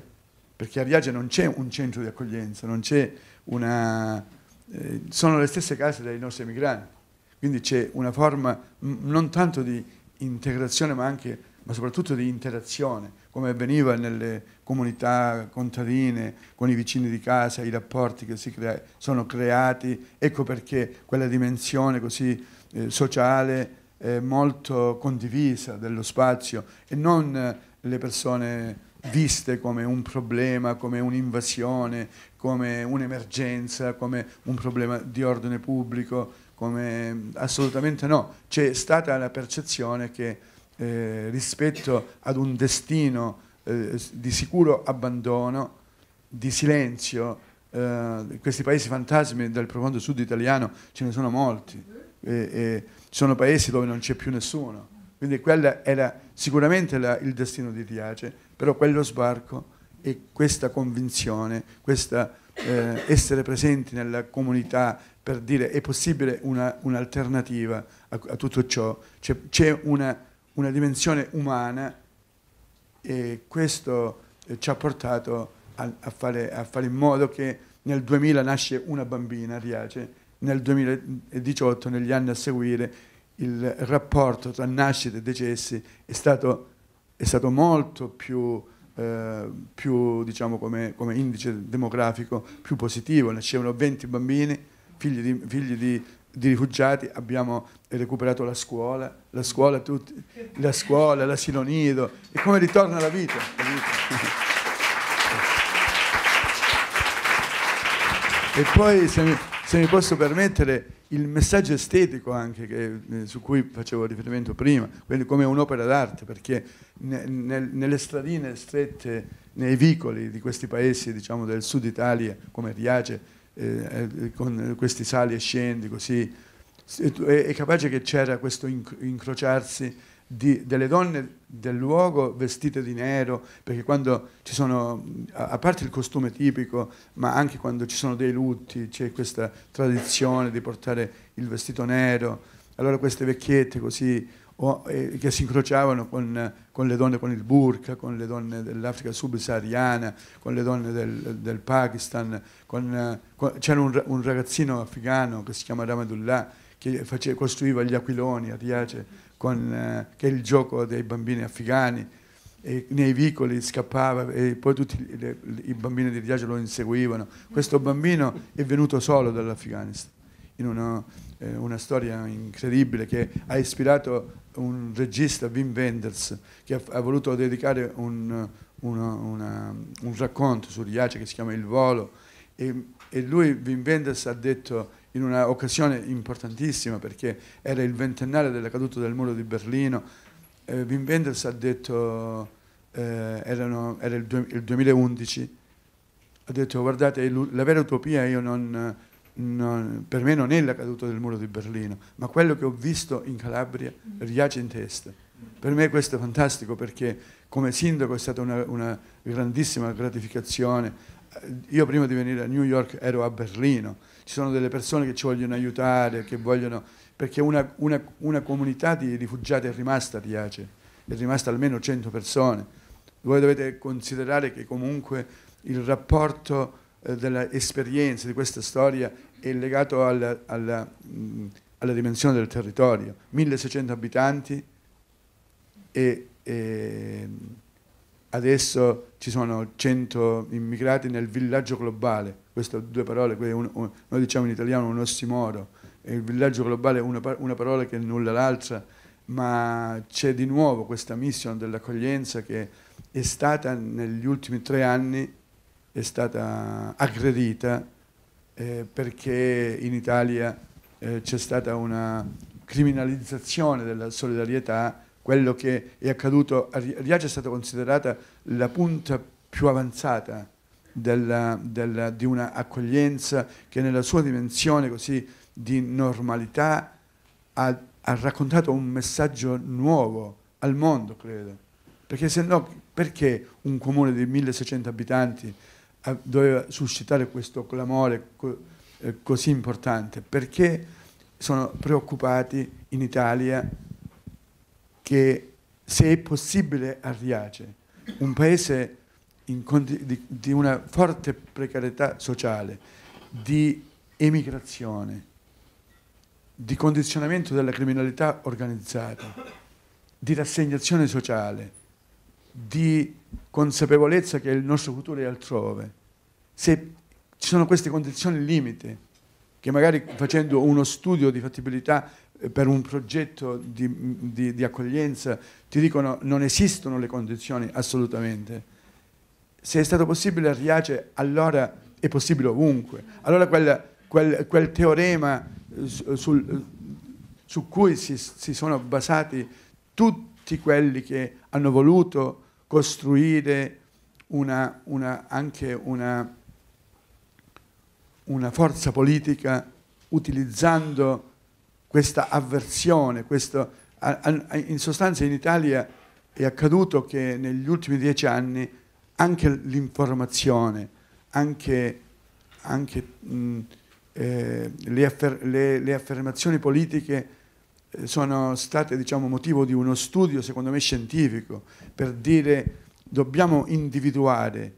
perché a Riace non c'è un centro di accoglienza, non c'è una... Eh, sono le stesse case dei nostri emigranti. Quindi c'è una forma non tanto di integrazione ma anche ma soprattutto di interazione, come avveniva nelle comunità contadine, con i vicini di casa, i rapporti che si crea, sono creati, ecco perché quella dimensione così eh, sociale eh, molto condivisa dello spazio e non eh, le persone viste come un problema, come un'invasione, come un'emergenza, come un problema di ordine pubblico, come assolutamente no, c'è stata la percezione che eh, rispetto ad un destino eh, di sicuro abbandono, di silenzio, eh, questi paesi fantasmi del profondo sud italiano ce ne sono molti, sono paesi dove non c'è più nessuno. Quindi quello era sicuramente la, il destino di Riace, però quello sbarco e questa convinzione, questa eh, essere presenti nella comunità per dire è possibile un'alternativa a, a, tutto ciò, c'è, una, una, dimensione umana e questo eh, ci ha portato a, a, fare, a, fare, in modo che nel 2000 nasce una bambina, Riace, nel 2018, negli anni a seguire, il rapporto tra nascita e decessi è stato, è stato molto più eh, più, diciamo, come, come, indice demografico più positivo, nascevano 20 bambini, figli di, figli di, di rifugiati, abbiamo recuperato la scuola, la scuola, tutti, la scuola, l'asilo nido, e come ritorna la vita. La vita. E poi, se mi, se mi posso permettere, il messaggio estetico anche che, eh, su cui facevo riferimento prima, quindi come un'opera d'arte, perché ne, ne, nelle stradine strette, nei vicoli di questi paesi diciamo, del sud Italia, come Riace, eh, eh con questi sali e scendi così, è, è capace che c'era questo incrociarsi di, delle donne del luogo vestite di nero, perché quando ci sono, a parte il costume tipico, ma anche quando ci sono dei lutti, c'è questa tradizione di portare il vestito nero, allora queste vecchiette così, o, eh, che si incrociavano con, con, le donne con il burka, con le donne dell'Africa subsahariana, con le donne del, del Pakistan, con, con, c'era un, un, ragazzino africano che si chiama Ramadullah, che face, costruiva gli aquiloni a Riace, con, eh, che è il gioco dei bambini afghani, e nei vicoli scappava e poi tutti le, le, i bambini di viaggio lo inseguivano. Questo bambino è venuto solo dall'Afghanistan, in una, eh, una, storia incredibile che ha ispirato un regista, Wim Wenders, che ha, ha voluto dedicare un, una, una, un racconto su Riace che si chiama Il Volo. E, e lui, Wim Wenders, ha detto in un'occasione importantissima perché era il ventennale della caduta del muro di Berlino. Eh, Wim Wenders ha detto, eh, erano, era il, du- il, 2011, ha detto guardate la vera utopia non, non, per me non è la caduta del muro di Berlino, ma quello che ho visto in Calabria riace in testa. Per me questo è fantastico perché come sindaco è stata una, una grandissima gratificazione. Eh, io prima di venire a New York ero a Berlino, ci sono delle persone che ci vogliono aiutare, che vogliono, perché una, una, una comunità di rifugiati è rimasta piace, è rimasta almeno 100 persone. Voi dovete considerare che comunque il rapporto eh, dell'esperienza di questa storia è legato alla, alla, mh, mm, alla dimensione del territorio. 1600 abitanti e, e mm, adesso ci sono 100 immigrati nel villaggio globale, queste due parole, un, un, noi diciamo in italiano un ossimoro, e il villaggio globale è una, una parola che nulla l'altra, ma c'è di nuovo questa mission dell'accoglienza che è stata negli ultimi tre anni è stata aggredita eh, perché in Italia eh, c'è stata una criminalizzazione della solidarietà quello che è accaduto a Riace è stata considerata la punta più avanzata della, della, di una accoglienza che nella sua dimensione così di normalità ha, ha raccontato un messaggio nuovo al mondo, credo. Perché se no, perché un comune di 1600 abitanti eh, doveva suscitare questo clamore eh, così importante? Perché sono preoccupati in Italia che se è possibile a Riace, un paese di, di una forte precarietà sociale, di emigrazione, di condizionamento della criminalità organizzata, di rassegnazione sociale, di consapevolezza che il nostro futuro è altrove, se ci sono queste condizioni limite, che magari facendo uno studio di fattibilità per un progetto di, di, di, accoglienza ti dicono non esistono le condizioni assolutamente. Se è stato possibile a Riace, allora è possibile ovunque. Allora quel, quel, quel teorema eh, sul, su cui si, si, sono basati tutti quelli che hanno voluto costruire una, una, anche una, una forza politica utilizzando questa avversione, questo, in sostanza in Italia è accaduto che negli ultimi dieci anni anche l'informazione, anche, anche mh, eh, le, affer le, le, affermazioni politiche eh, sono state diciamo, motivo di uno studio, secondo me, scientifico, per dire dobbiamo individuare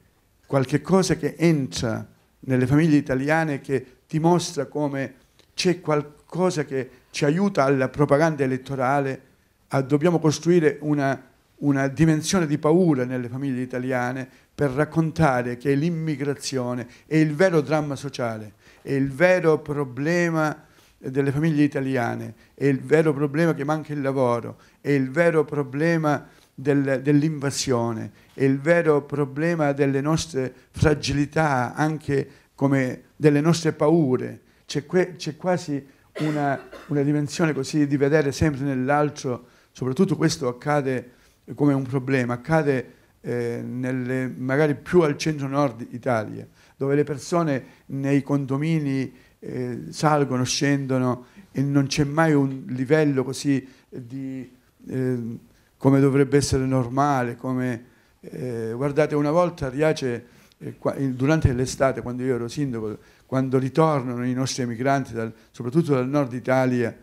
qualche cosa che entra nelle famiglie italiane che dimostra come c'è qualcosa che ci aiuta alla propaganda elettorale, a, dobbiamo costruire una, una dimensione di paura nelle famiglie italiane per raccontare che l'immigrazione è il vero dramma sociale, è il vero problema delle famiglie italiane, è il vero problema che manca il lavoro, è il vero problema del, dell'invasione, è il vero problema delle nostre fragilità, anche come delle nostre paure. C'è, c'è quasi una, una dimensione così di vedere sempre nell'altro, soprattutto questo accade come un problema, accade eh, nelle, magari più al centro-nord Italia, dove le persone nei condomini eh, salgono, scendono e non c'è mai un livello così di, eh, come dovrebbe essere normale. Come, eh, guardate, una volta a Riace, eh, durante l'estate, quando io ero sindaco, quando ritornano i nostri emigranti, dal, soprattutto dal nord Italia,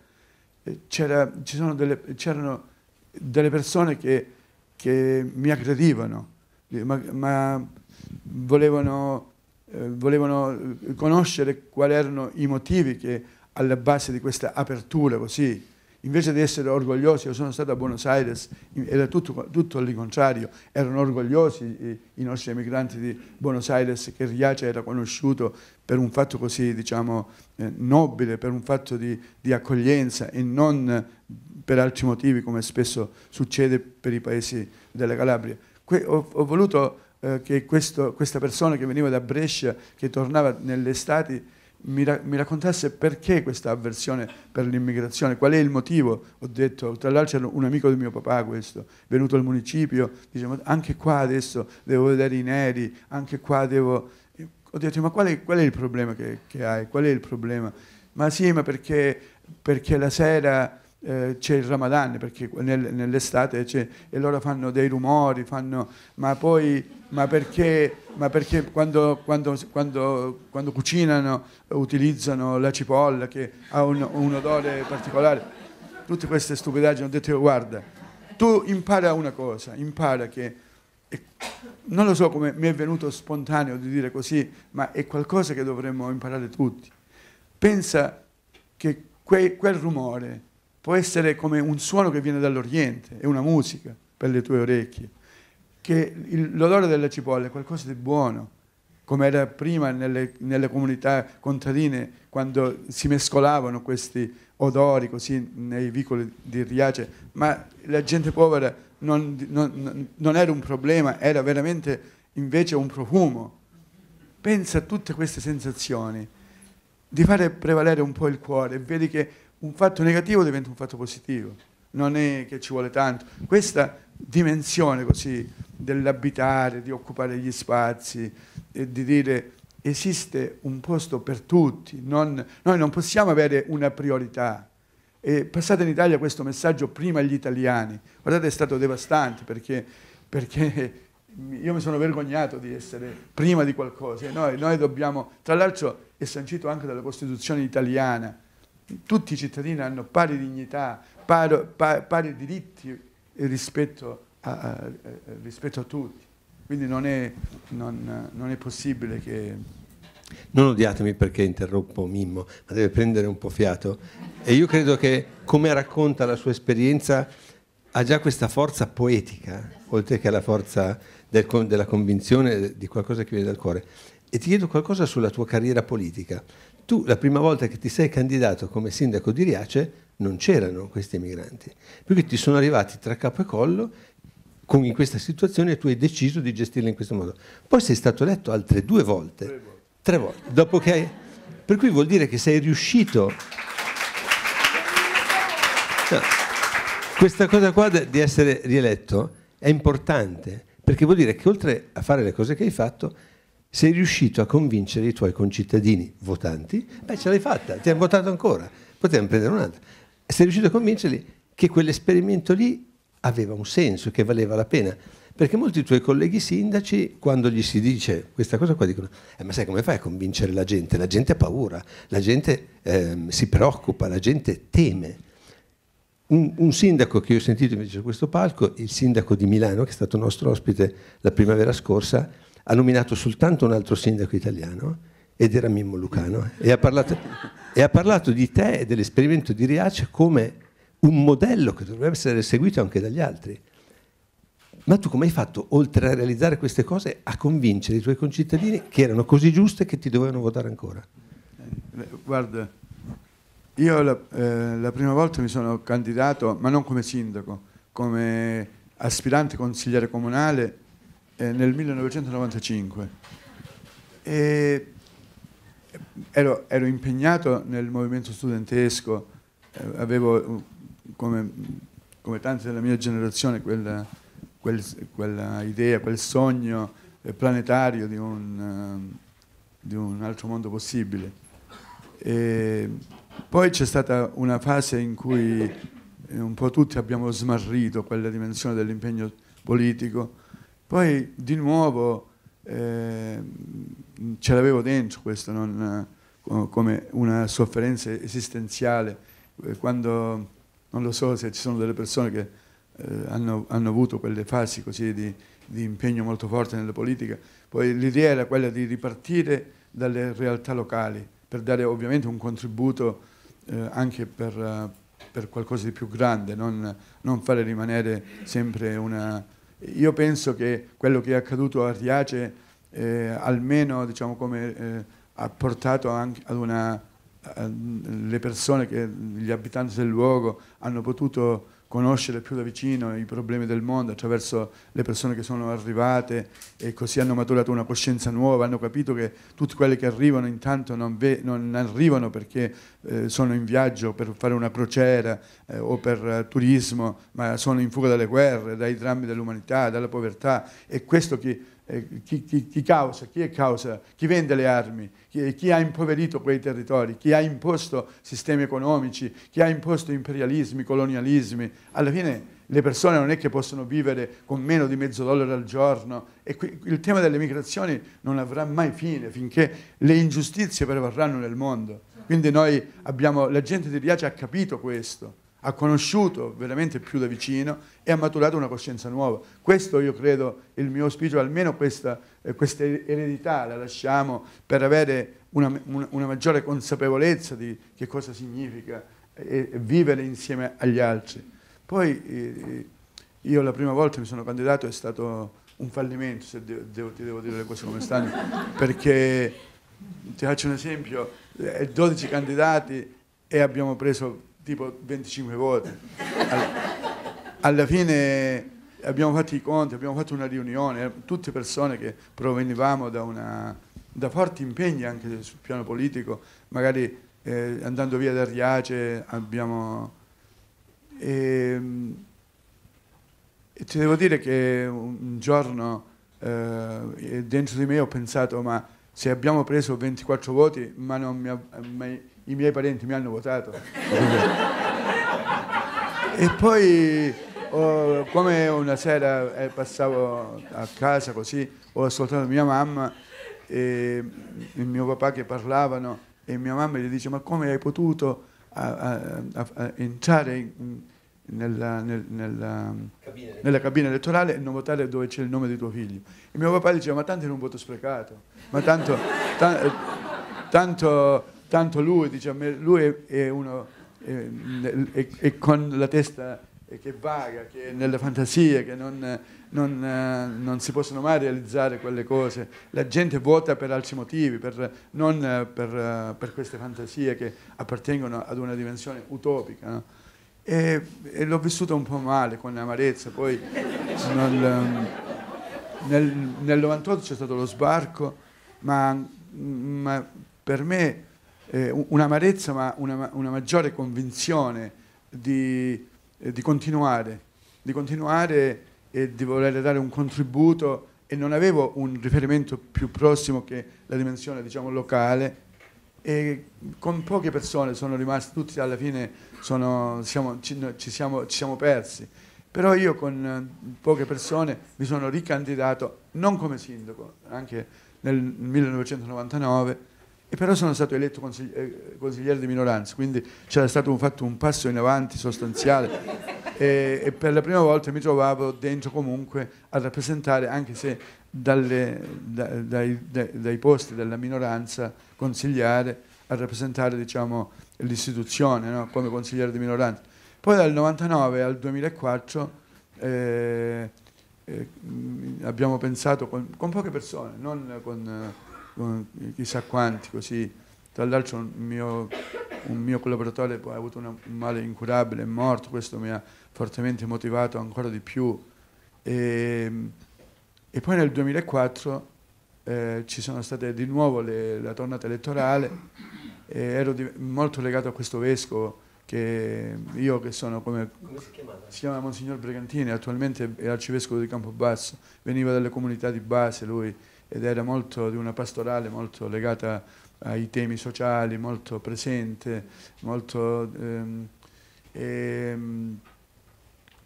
eh, c'erano delle, delle, persone che, che mi aggredivano, ma, ma volevano, eh, volevano conoscere quali erano i motivi che alla base di questa apertura così invece di essere orgogliosi, io sono stato a Buenos Aires, era tutto, tutto il contrario, erano orgogliosi i, nostri emigranti di Buenos Aires che Riace era conosciuto per un fatto così, diciamo, eh, nobile, per un fatto di, di, accoglienza e non per altri motivi come spesso succede per i paesi della Calabria. Que ho, ho, voluto eh, che questo, questa persona che veniva da Brescia, che tornava nell'estate, mi, ra- mi, raccontasse perché questa avversione per l'immigrazione, qual è il motivo. Ho detto, tra l'altro c'era un amico di mio papà questo, venuto al municipio, diceva anche qua adesso devo vedere i neri, anche qua devo... Ho detto, ma qual è, qual è il problema che, che, hai? Qual è il problema? Ma sì, ma perché, perché la sera eh, c'è il Ramadan, perché nel, nell'estate c'è, e loro fanno dei rumori, fanno, ma poi, ma perché, ma perché quando, quando, quando, quando, cucinano utilizzano la cipolla che ha un, un odore particolare? Tutte queste stupidaggini, ho detto, guarda, tu impara una cosa, impara che, e, non lo so come mi è venuto spontaneo di dire così, ma è qualcosa che dovremmo imparare tutti. Pensa che que, quel rumore, può essere come un suono che viene dall'Oriente, è una musica per le tue orecchie, che l'odore della cipolla è qualcosa di buono, come era prima nelle, nelle comunità contadine quando si mescolavano questi odori così nei vicoli di Riace, ma la gente povera non, non, non era un problema, era veramente invece un profumo. Pensa a tutte queste sensazioni, di fare prevalere un po' il cuore, vedi che un fatto negativo diventa un fatto positivo, non è che ci vuole tanto. Questa dimensione così dell'abitare, di occupare gli spazi, e di dire esiste un posto per tutti, non, noi non possiamo avere una priorità. E passate in Italia questo messaggio prima agli italiani, guardate è stato devastante perché, perché *laughs* io mi sono vergognato di essere prima di qualcosa, noi, noi dobbiamo, tra l'altro è sancito anche dalla Costituzione italiana, tutti i cittadini hanno pari dignità, pari, pari, diritti rispetto a, a, rispetto a, tutti. Quindi non è, non, non è possibile che... Non odiatemi perché interrompo Mimmo, ma deve prendere un po' fiato. E io credo che, come racconta la sua esperienza, ha già questa forza poetica, oltre che la forza del, della convinzione di qualcosa che viene dal cuore. E ti chiedo qualcosa sulla tua carriera politica tu la prima volta che ti sei candidato come sindaco di Riace non c'erano questi emigranti, perché ti sono arrivati tra capo e collo con, in questa situazione e tu hai deciso di gestirla in questo modo. Poi sei stato eletto altre due volte, tre volte, tre volte dopo che hai... Per cui vuol dire che sei riuscito... No, questa cosa qua di essere rieletto è importante, perché vuol dire che oltre a fare le cose che hai fatto, sei riuscito a convincere i tuoi concittadini votanti, beh ce l'hai fatta, ti hanno votato ancora, potevamo prendere un'altra. Sei riuscito a convincerli che quell'esperimento lì aveva un senso, che valeva la pena. Perché molti tuoi colleghi sindaci, quando gli si dice questa cosa qua, dicono, eh, ma sai come fai a convincere la gente? La gente ha paura, la gente eh, si preoccupa, la gente teme. Un, un, sindaco che io ho sentito invece su questo palco, il sindaco di Milano, che è stato nostro ospite la primavera scorsa, ha nominato soltanto un altro sindaco italiano ed era Mimmo Lucano eh. e ha parlato, e ha parlato di te e dell'esperimento di Riace come un modello che dovrebbe essere seguito anche dagli altri. Ma tu come hai fatto, oltre a realizzare queste cose, a convincere i tuoi concittadini che erano così giuste che ti dovevano votare ancora? Eh, guarda, io la, eh, la prima volta mi sono candidato, ma non come sindaco, come aspirante consigliere comunale eh, nel 1995 e ero, ero impegnato nel movimento studentesco, eh, avevo mm, come, come, tanti della mia generazione quella, quel, quella idea, quel sogno eh, planetario di un, eh, di un altro mondo possibile. E poi c'è stata una fase in cui eh, un po' tutti abbiamo smarrito quella dimensione dell'impegno politico poi di nuovo eh, ce l'avevo dentro questo, non, come una sofferenza esistenziale, eh, quando non lo so se ci sono delle persone che eh, hanno, hanno, avuto quelle fasi così di, di, impegno molto forte nella politica, poi l'idea era quella di ripartire dalle realtà locali per dare ovviamente un contributo eh, anche per, per, qualcosa di più grande, non, non fare rimanere sempre una, io penso che quello che è accaduto a Riace eh, almeno diciamo, come, eh, ha portato anche ad una, a, le persone, che, gli abitanti del luogo hanno potuto conoscere più da vicino i problemi del mondo attraverso le persone che sono arrivate e così hanno maturato una coscienza nuova, hanno capito che tutti quelli che arrivano intanto non, non arrivano perché eh, sono in viaggio per fare una crociera eh, o per eh, turismo, ma sono in fuga dalle guerre, dai drammi dell'umanità, dalla povertà e questo chi, eh, chi, chi, chi causa, chi è causa, chi vende le armi chi, ha impoverito quei territori, chi ha imposto sistemi economici, chi ha imposto imperialismi, colonialismi, alla fine le persone non è che possono vivere con meno di mezzo dollaro al giorno e qui, il tema delle migrazioni non avrà mai fine finché le ingiustizie prevarranno nel mondo. Quindi noi abbiamo, la gente di Riace ha capito questo, ha conosciuto veramente più da vicino e ha maturato una coscienza nuova. Questo io credo, il mio auspicio, almeno questa eh, questa er-, eredità la lasciamo per avere una, una, una maggiore consapevolezza di che cosa significa eh, e, e vivere insieme agli altri. Poi eh, io la prima volta mi sono candidato è stato un fallimento, se devo, ti devo dire le cose come stanno, *laughs* perché ti faccio un esempio, 12 candidati e abbiamo preso tipo 25 voti. alla, alla fine abbiamo fatto i conti, abbiamo fatto una riunione, tutte persone che provenivamo da, una, da forti impegni anche sul piano politico, magari eh, andando via da Riace abbiamo... Ehm, e ti devo dire che un giorno eh, dentro di me ho pensato ma se abbiamo preso 24 voti ma, mi, ma i miei parenti mi hanno votato. *laughs* e poi Oh, come una sera eh, passavo a casa così, ho ascoltato mia mamma e il mio papà che parlavano e mia mamma gli dice ma come hai potuto a, a, a entrare in, nella, nel, nella, cabina. nella, cabina elettorale e non votare dove c'è il nome di tuo figlio. E mio papà diceva ma tanto era un voto sprecato, ma tanto, tan, tanto, tanto, lui, dice, lui è, è uno... E, e, e, con la testa e che vaga, che è nelle fantasie, che non, non, eh, non, si possono mai realizzare quelle cose. La gente vota per altri motivi, per, non per, per, queste fantasie che appartengono ad una dimensione utopica. No? E, e l'ho vissuto un po' male, con amarezza. Poi nel, nel, nel 98 c'è stato lo sbarco, ma, ma per me eh, un'amarezza, ma una, una maggiore convinzione di eh, di continuare, di continuare e di voler dare un contributo e non avevo un riferimento più prossimo che la dimensione diciamo, locale e con poche persone sono rimasti tutti alla fine sono, siamo, ci, ci, siamo, ci, siamo, persi però io con eh, poche persone mi sono ricandidato non come sindaco anche nel 1999 e però sono stato eletto eh, consigliere di minoranza, quindi c'era stato un fatto un passo in avanti sostanziale e, e, per la prima volta mi trovavo dentro comunque a rappresentare, anche se dalle, da, dai, dai, dai, posti della minoranza consigliare, a rappresentare diciamo, l'istituzione no? come consigliere di minoranza. Poi dal 99 al 2004 eh, eh, abbiamo pensato con, con, poche persone, non con chissà quanti, così. Tra l'altro un mio, un mio collaboratore ha avuto una, un male incurabile, è morto, questo mi ha fortemente motivato ancora di più. E, ehm, e poi nel 2004 eh, ci sono state di nuovo le, la tornata elettorale e ero di, molto legato a questo vescovo che io che sono come... come si, si chiama Monsignor Brigantini, attualmente è arcivescovo di Campobasso, veniva dalle comunità di base lui ed era molto di una pastorale molto legata ai temi sociali, molto presente, molto, ehm, e, ehm,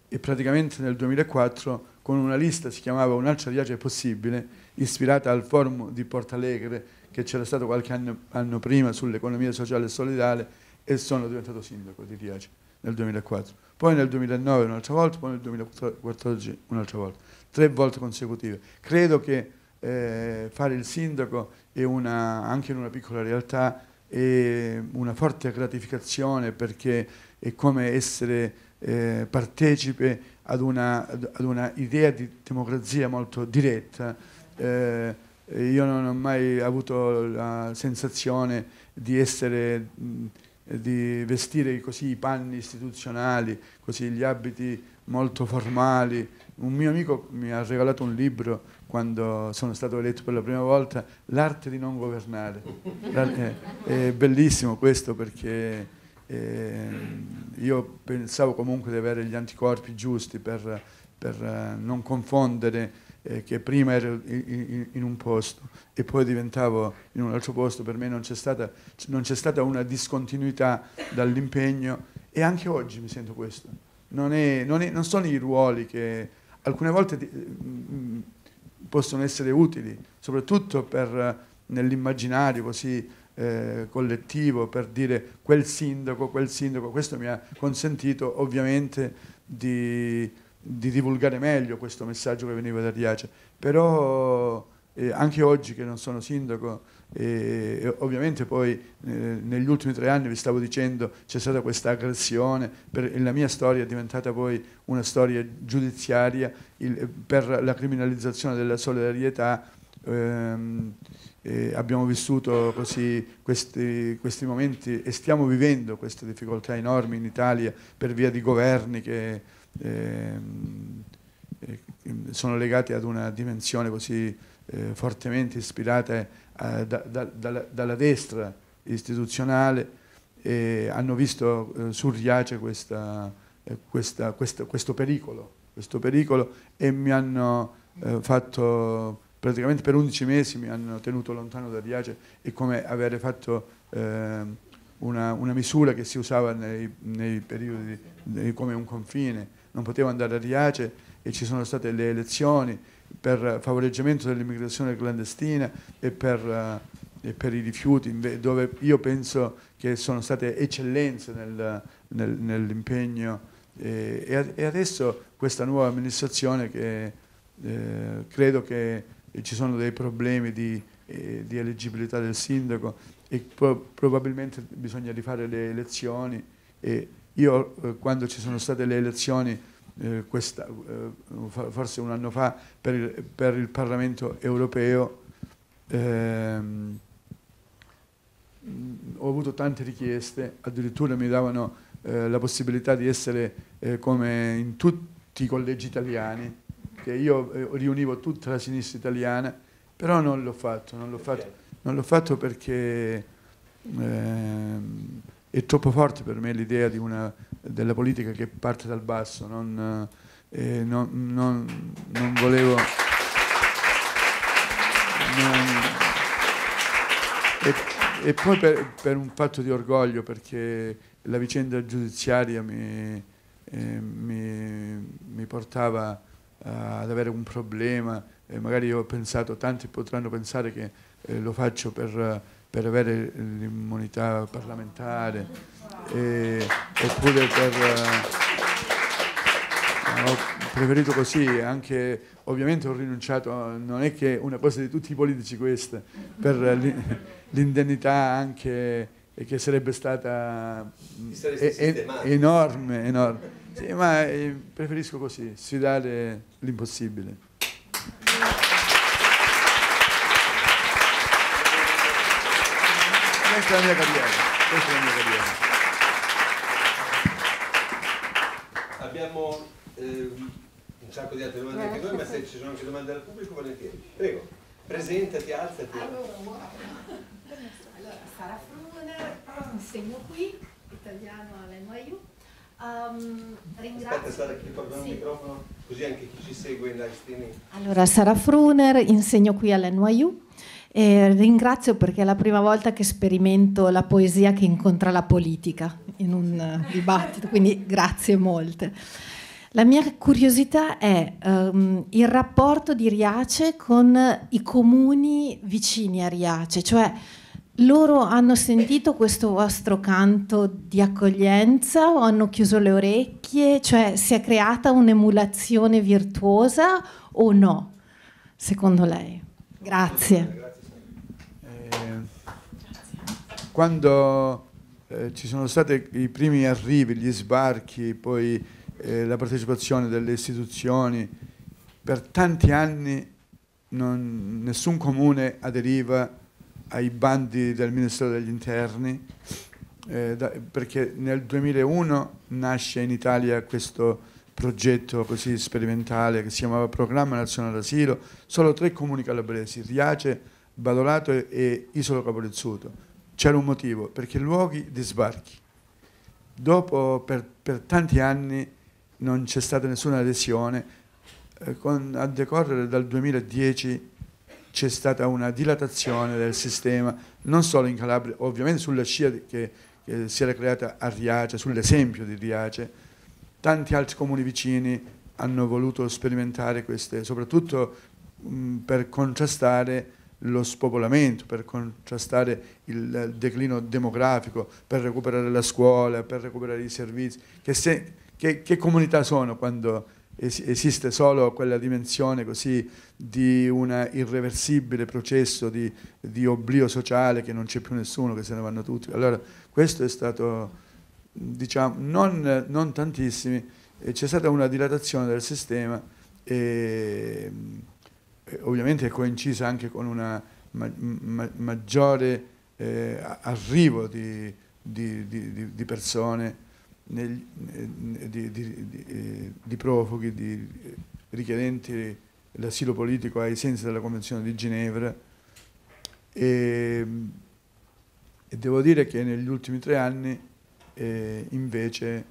e, praticamente nel 2004 con una lista si chiamava Un'altra viaggio è possibile, ispirata al forum di Portalegre che c'era stato qualche anno, anno prima sull'economia sociale e solidale e sono diventato sindaco di Riace nel 2004. Poi nel 2009 un'altra volta, poi nel 2014 un'altra volta, tre volte consecutive. Credo che eh, fare il sindaco una, anche in una piccola realtà è una forte gratificazione perché è come essere eh, partecipe ad una, ad una, idea di democrazia molto diretta. Eh, io non ho mai avuto la sensazione di essere... Mh, di vestire così i panni istituzionali, così gli abiti molto formali. Un mio amico mi ha regalato un libro quando sono stato eletto per la prima volta, L'arte di non governare. Eh, è bellissimo questo perché ehm, io pensavo comunque di avere gli anticorpi giusti per, per eh, non confondere eh, che prima ero in, in, un posto e poi diventavo in un altro posto, per me non c'è stata, non c'è stata una discontinuità dall'impegno e anche oggi mi sento questo non, è, non, è, non sono i ruoli che alcune volte ti, mh, mm, possono essere utili, soprattutto nell'immaginario così eh, collettivo, per dire quel sindaco, quel sindaco. Questo mi ha consentito ovviamente di, di divulgare meglio questo messaggio che veniva da Riace. Però eh, anche oggi che non sono sindaco e ovviamente poi eh, negli ultimi tre anni, vi stavo dicendo, c'è stata questa aggressione, per, la mia storia è diventata poi una storia giudiziaria il, per la criminalizzazione della solidarietà. Ehm, eh, abbiamo vissuto questi, questi, momenti e stiamo vivendo queste difficoltà enormi in Italia per via di governi che eh, sono legati ad una dimensione così eh, fortemente ispirata eh, da, da, dalla, dalla, destra istituzionale eh, hanno visto eh, surgiace questa, eh, questa, questa, questo, pericolo, questo, pericolo, e mi hanno eh, fatto praticamente per 11 mesi mi hanno tenuto lontano da Riace e come avere fatto eh, una, una, misura che si usava nei, nei periodi di, come un confine, non potevo andare a Riace e ci sono state le elezioni per favoreggiamento dell'immigrazione clandestina e per, eh, e per, i rifiuti, dove io penso che sono state eccellenze nel, nel, nell'impegno e, e, adesso questa nuova amministrazione che eh, credo che ci sono dei problemi di, eh, di eleggibilità del sindaco e pro probabilmente bisogna rifare le elezioni e io eh, quando ci sono state le elezioni eh, questa, eh, forse un anno fa per il, per il Parlamento europeo ehm, ho avuto tante richieste, addirittura mi davano eh, la possibilità di essere eh, come in tutti i collegi italiani, che io eh, riunivo tutta la sinistra italiana, però non l'ho fatto, non l'ho fatto, non fatto perché ehm, è troppo forte per me l'idea di una della politica che parte dal basso, non, eh, eh non, non, non volevo... E, e, poi per, per, un fatto di orgoglio, perché la vicenda giudiziaria mi, eh, mi, mi portava ad avere un problema, e magari io ho pensato, tanti potranno pensare che eh, lo faccio per per avere l'immunità parlamentare e, oppure per... Eh, ho preferito così, anche ovviamente ho rinunciato, non è che una cosa di tutti i politici questa, per l'indennità anche che sarebbe stata enorme, enorme. Sì, ma eh, preferisco così, sfidare l'impossibile. Questa è la mia carriera. Questa è la mia carriera. Abbiamo eh, un sacco di altre domande anche noi, ma se ci sono anche domande dal pubblico volentieri. Prego, presentati, alzati. Allora, wow. allora Sara Fruner, insegno qui, italiano all'NYU. Um, ehm, Aspetta Sara, chi porta sì. il microfono, così anche chi ci segue in live streaming. Allora, Sara Fruner, insegno qui all'NYU. E ringrazio perché è la prima volta che sperimento la poesia che incontra la politica in un eh, dibattito, quindi grazie molte. La mia curiosità è um, il rapporto di Riace con i comuni vicini a Riace, cioè loro hanno sentito questo vostro canto di accoglienza o hanno chiuso le orecchie, cioè si è creata un'emulazione virtuosa o no, secondo lei? Grazie. Quando eh, ci sono stati i primi arrivi, gli sbarchi, poi eh, la partecipazione delle istituzioni, per tanti anni non, nessun comune aderiva ai bandi del Ministero degli Interni, eh, da, perché nel 2001 nasce in Italia questo progetto così sperimentale che si chiamava Programma Nazionale d'Asilo, solo tre comuni calabresi, Riace, Badolato e Isolo Caporizzuto c'era un motivo, perché luoghi di sbarchi. Dopo, per, per tanti anni, non c'è stata nessuna lesione. Eh, con, a decorrere dal 2010 c'è stata una dilatazione del sistema, non solo in Calabria, ovviamente sulla scia che, che si era creata a Riace, sull'esempio di Riace, tanti altri comuni vicini hanno voluto sperimentare queste, soprattutto mh, per contrastare lo spopolamento, per contrastare il declino demografico, per recuperare la scuola, per recuperare i servizi. Che, se, che, che comunità sono quando es, esiste solo quella dimensione così di un irreversibile processo di, di, oblio sociale che non c'è più nessuno, che se ne vanno tutti? Allora questo è stato, diciamo, non, non tantissimi, c'è stata una dilatazione del sistema. E, eh, ovviamente è coincisa anche con un ma, ma, maggiore eh, arrivo di, di, di, di persone, nel, eh, eh, di, profughi, di richiedenti l'asilo politico ai sensi della Convenzione di Ginevra. E, ehm, e devo dire che negli ultimi tre anni eh, invece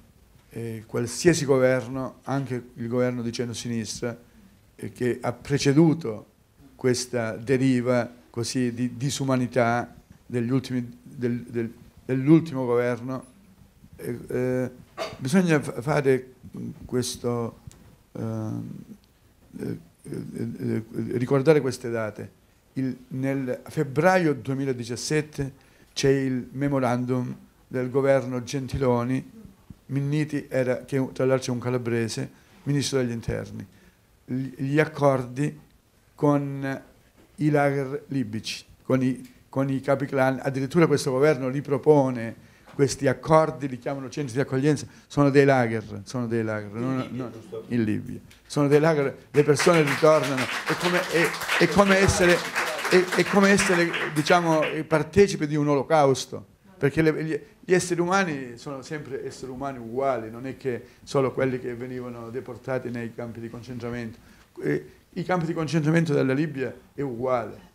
eh, qualsiasi governo, anche il governo di centro-sinistra, eh, che ha preceduto questa deriva così di disumanità dell'ultimo del, del, dell governo. Eh, eh bisogna fare questo, eh, eh, ricordare queste date. Il, nel febbraio 2017 c'è il memorandum del governo Gentiloni, Minniti era, che tra l'altro è un calabrese, ministro degli interni gli accordi con i lager libici, con i, con i capi clan. Addirittura questo governo li propone questi accordi, li chiamano centri di accoglienza, sono dei lager, sono dei lager non, Libia, non, in, Libia, sono dei lager, le persone ritornano, è come, è, è come essere, è, come essere diciamo, partecipe di un olocausto perché le, gli, gli esseri umani sono sempre esseri umani uguali, non è che solo quelli che venivano deportati nei campi di concentramento. E, I campi di concentramento della Libia è uguale.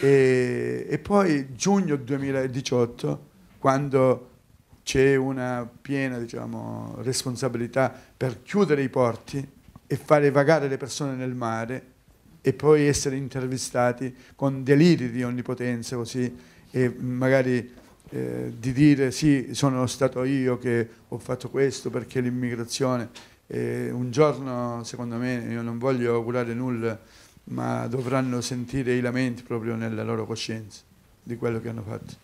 E, e poi giugno 2018, quando c'è una piena diciamo, responsabilità per chiudere i porti e fare vagare le persone nel mare e poi essere intervistati con deliri di onnipotenza così e magari eh, di dire sì, sono stato io che ho fatto questo perché l'immigrazione. Eh, un giorno, secondo me, io non voglio augurare nulla, ma dovranno sentire i lamenti proprio nella loro coscienza di quello che hanno fatto.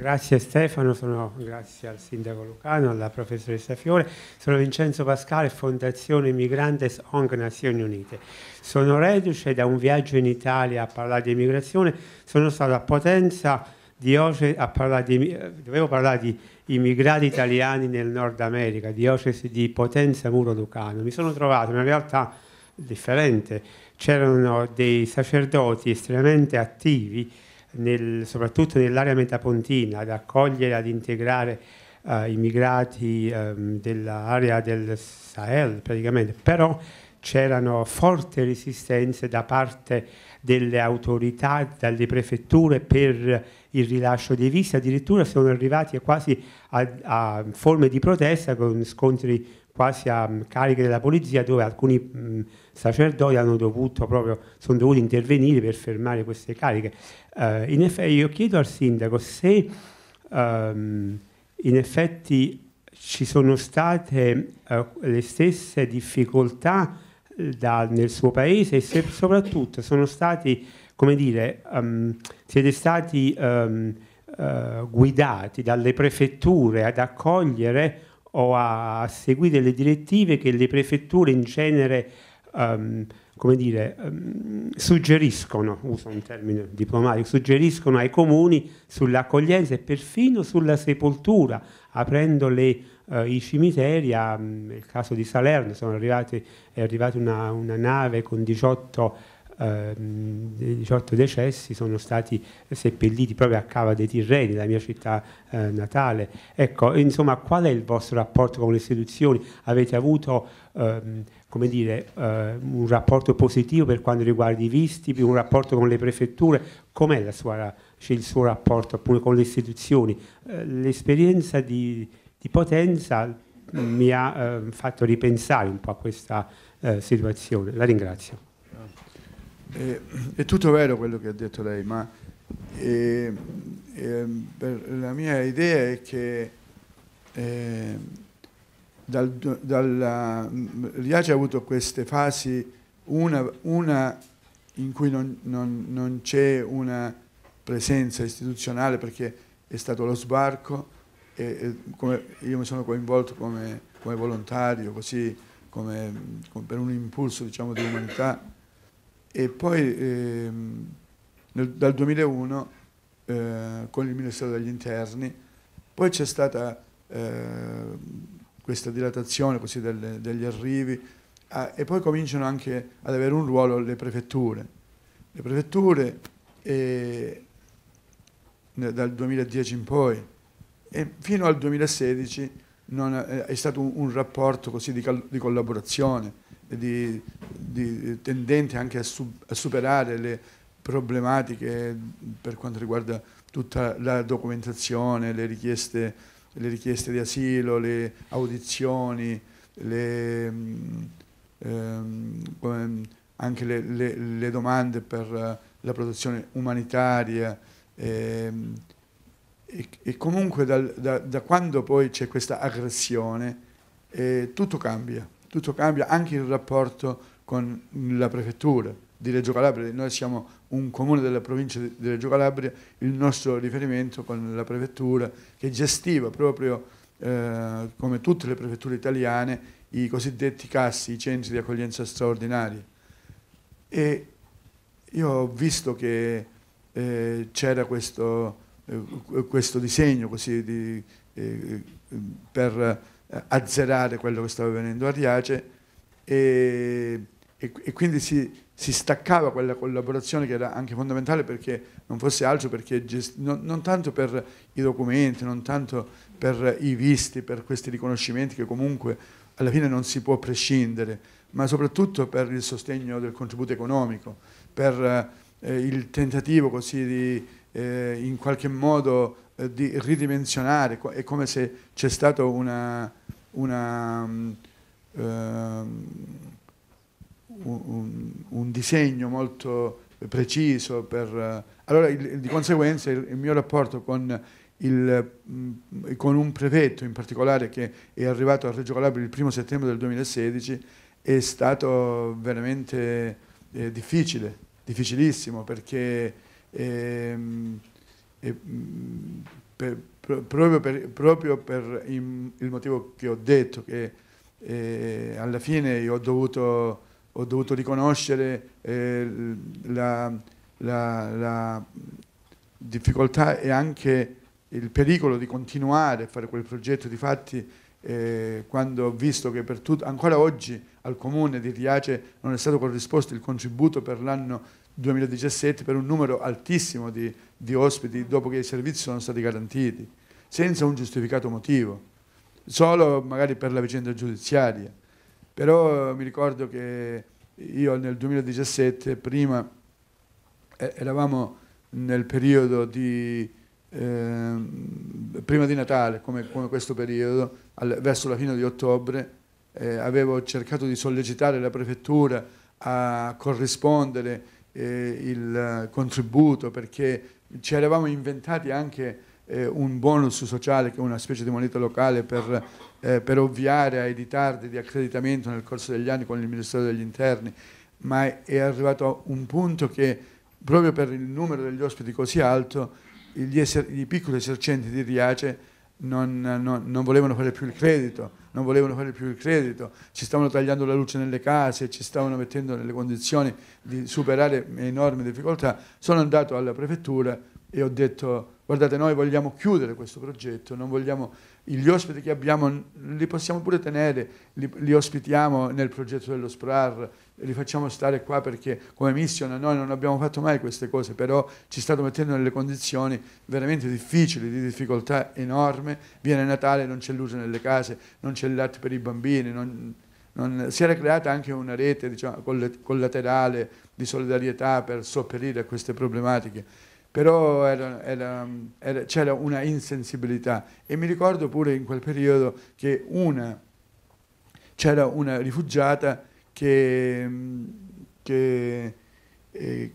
Grazie Stefano, sono, grazie al Sindaco Lucano, alla professoressa Fiore, sono Vincenzo Pascale, Fondazione Migrantes ONG Nazioni Unite. Sono reduce da un viaggio in Italia a parlare di immigrazione, sono stato a Potenza di a parlare di, eh, dovevo parlare di immigrati italiani nel Nord America, diocesi di Potenza Muro Lucano. Mi sono trovato in una realtà differente, c'erano dei sacerdoti estremamente attivi nel, soprattutto nell'area metapontina, ad accogliere, ad integrare eh, migrati eh, dell'area del Sahel praticamente, però c'erano forti resistenze da parte delle autorità, dalle prefetture per il rilascio dei visti, addirittura sono arrivati quasi a, a forme di protesta con scontri quasi a cariche della polizia dove alcuni mh, sacerdoti hanno dovuto proprio, sono dovuti intervenire per fermare queste cariche. Eh, in effetti io chiedo al sindaco se ehm, in effetti ci sono state eh, le stesse difficoltà eh, da, nel suo paese e se soprattutto sono stati, come dire, um, siete stati um, uh, guidati dalle prefetture ad accogliere o a seguire le direttive che le prefetture in genere um, come dire, um, suggeriscono, uso un termine diplomatico, suggeriscono ai comuni sull'accoglienza e perfino sulla sepoltura, aprendo le, uh, i cimiteri, a, um, nel caso di Salerno sono arrivate, è arrivata una, una nave con 18 18 ehm, decessi sono stati seppelliti proprio a Cava dei Tirreni, la mia città eh, natale. Ecco, insomma, qual è il vostro rapporto con le istituzioni? Avete avuto ehm, come dire, eh, un rapporto positivo per quanto riguarda i visti, un rapporto con le prefetture, com'è sua, il suo rapporto appunto con le istituzioni? Eh, l'esperienza di, di, Potenza mm, mi ha eh, fatto ripensare un po' a questa eh, situazione. La ringrazio eh, è tutto vero quello che ha detto lei, ma eh, eh, la mia idea è che eh, dal, dalla, mm, Riace ha avuto queste fasi, una, una in cui non, non, non c'è una presenza istituzionale perché è stato lo sbarco, e, e io mi sono coinvolto come, come volontario, così come, mm, come per un impulso diciamo, di umanità e poi ehm, nel, dal 2001 eh, con il Ministero degli Interni, poi c'è stata eh, questa dilatazione così, delle, degli arrivi ah, e poi cominciano anche ad avere un ruolo le prefetture. Le prefetture eh, dal 2010 in poi e fino al 2016 non, è stato un, un rapporto così, di, di collaborazione di, di tendente anche a, sub, a, superare le problematiche per quanto riguarda tutta la documentazione, le richieste, le richieste di asilo, le audizioni, le, mm, ehm, anche le, le, le, domande per la protezione umanitaria. Ehm, e, e, comunque dal, da, da, quando poi c'è questa aggressione eh, tutto cambia tutto cambia, anche il rapporto con la prefettura di Reggio Calabria, noi siamo un comune della provincia di Reggio Calabria, il nostro riferimento con la prefettura che gestiva proprio eh, come tutte le prefetture italiane i cosiddetti cassi, i centri di accoglienza straordinaria. E io ho visto che eh, c'era questo, eh, questo, disegno così di, eh, per eh, azzerare quello che stava avvenendo a Riace e, e, e quindi si, si, staccava quella collaborazione che era anche fondamentale perché non fosse altro perché gest- non, non, tanto per i documenti, non tanto per i visti, per questi riconoscimenti che comunque alla fine non si può prescindere, ma soprattutto per il sostegno del contributo economico, per eh, il tentativo così di eh, in qualche modo eh, di ridimensionare, è come se c'è stata una, una, um, un, un, disegno molto preciso. Per, eh, allora il, di conseguenza il, il, mio rapporto con, il, mm, con un prefetto in particolare che è arrivato a Reggio Calabria il primo settembre del 2016 è stato veramente eh, difficile, difficilissimo perché... Eh, eh, per, proprio, per, proprio per, il motivo che ho detto, che eh, alla fine io ho dovuto, ho dovuto riconoscere eh, la, la, la difficoltà e anche il pericolo di continuare a fare quel progetto. Difatti, eh, quando ho visto che ancora oggi al comune di Riace non è stato corrisposto il contributo per l'anno 2017 per un numero altissimo di, di ospiti dopo che i servizi sono stati garantiti, senza un giustificato motivo, solo magari per la vicenda giudiziaria. Però eh, mi ricordo che io nel 2017, prima eh, eravamo nel periodo di, eh, prima di Natale, come, come questo periodo, al, verso la fine di ottobre, eh, avevo cercato di sollecitare la prefettura a corrispondere eh, il eh, contributo, perché ci eravamo inventati anche eh, un bonus sociale che è una specie di moneta locale per, eh, per, ovviare ai ritardi di accreditamento nel corso degli anni con il Ministero degli Interni, ma è arrivato a un punto che proprio per il numero degli ospiti così alto i piccoli esercenti di Riace non, non, non volevano fare più il credito non volevano fare più il credito, ci stavano tagliando la luce nelle case, ci stavano mettendo nelle condizioni di superare enormi difficoltà, sono andato alla prefettura e ho detto guardate noi vogliamo chiudere questo progetto, vogliamo, gli ospiti che abbiamo li possiamo pure tenere, li, li ospitiamo nel progetto dello SPRAR, li facciamo stare qua perché come mission noi non abbiamo fatto mai queste cose, però ci stanno mettendo nelle condizioni veramente difficili, di difficoltà enorme. Viene Natale, non c'è luce nelle case, non c'è il latte per i bambini. Non, non, si era creata anche una rete diciamo, collaterale di solidarietà per sopperire a queste problematiche però c'era una insensibilità e mi ricordo pure in quel periodo che una, c'era una rifugiata che, mm, che, eh,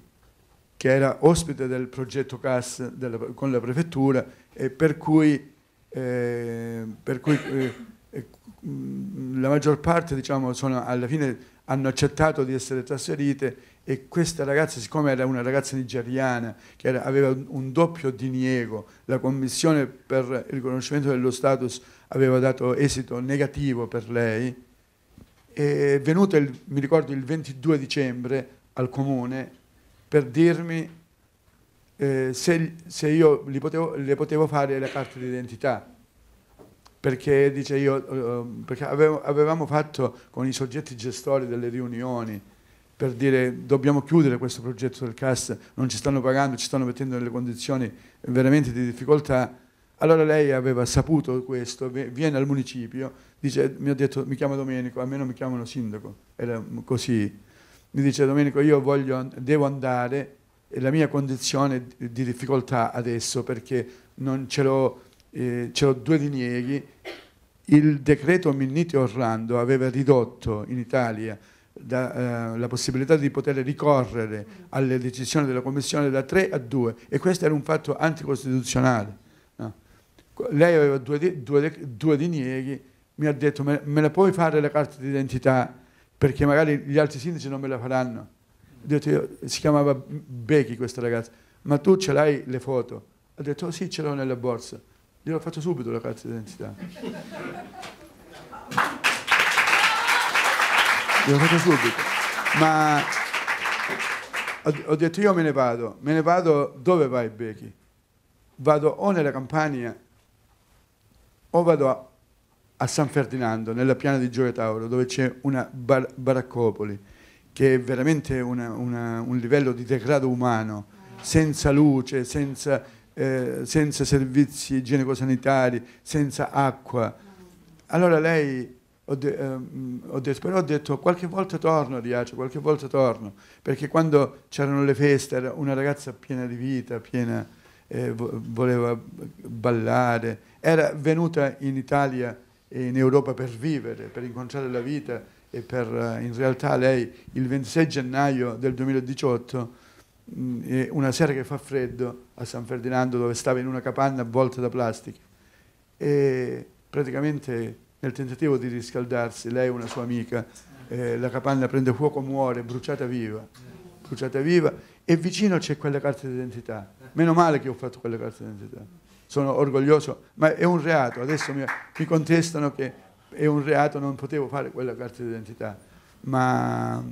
che era ospite del progetto CAS della, con la prefettura e per cui, eh, per cui eh, eh, mm, la maggior parte diciamo, sono, alla fine hanno accettato di essere trasferite e questa ragazza, siccome era una ragazza nigeriana che era, aveva un, doppio diniego, la Commissione per il riconoscimento dello status aveva dato esito negativo per lei, è venuta, il, mi ricordo, il 22 dicembre al comune per dirmi eh, se, se, io potevo, le potevo fare le carte d'identità. Perché, dice io, eh, perché avevo, avevamo fatto con i soggetti gestori delle riunioni per dire dobbiamo chiudere questo progetto del CAS, non ci stanno pagando, ci stanno mettendo nelle condizioni veramente di difficoltà. Allora lei aveva saputo questo, viene al municipio, dice, mi ha detto, mi chiama Domenico, a me non mi chiamano sindaco, era così. Mi dice Domenico, io voglio, devo andare, e la mia condizione di difficoltà adesso, perché non ce l'ho, eh, ce l'ho due dinieghi, il decreto Minniti Orlando aveva ridotto in Italia da, eh, la possibilità di poter ricorrere alle decisioni della Commissione da tre a due e questo era un fatto anticostituzionale. No? Lei aveva due, due, due dinieghi mi ha detto me, me la puoi fare la carta d'identità perché magari gli altri sindaci non me la faranno. Ho detto io, si chiamava Becky questa ragazza, ma tu ce l'hai le foto? ha detto oh, sì ce l'ho nella borsa, glielo faccio subito la carta d'identità. glielo fatto subito. Ma ho, detto io me ne vado, me ne vado dove vai Becky? Vado o nella campagna o vado a, a San Ferdinando, nella piana di Gioia Tauro, dove c'è una bar baraccopoli, che è veramente una, una, un livello di degrado umano, senza luce, senza, eh, senza servizi igienico-sanitari, senza acqua. Allora lei, ho, de, ehm, ho, detto, però ho detto qualche volta torno a Riace, qualche volta torno, perché quando c'erano le feste era una ragazza piena di vita, piena, eh, voleva ballare, era venuta in Italia in Europa per vivere, per incontrare la vita e per, eh, in realtà lei il 26 gennaio del 2018, mm, una sera che fa freddo a San Ferdinando dove stava in una capanna avvolta da plastica e praticamente nel tentativo di riscaldarsi lei e una sua amica eh, la capanna prende fuoco, muore, bruciata viva, bruciata viva e vicino c'è quella carta d'identità. Meno male che ho fatto quella carta d'identità sono orgoglioso, ma è un reato, adesso mi, mi contestano che è un reato, non potevo fare quella carta d'identità, ma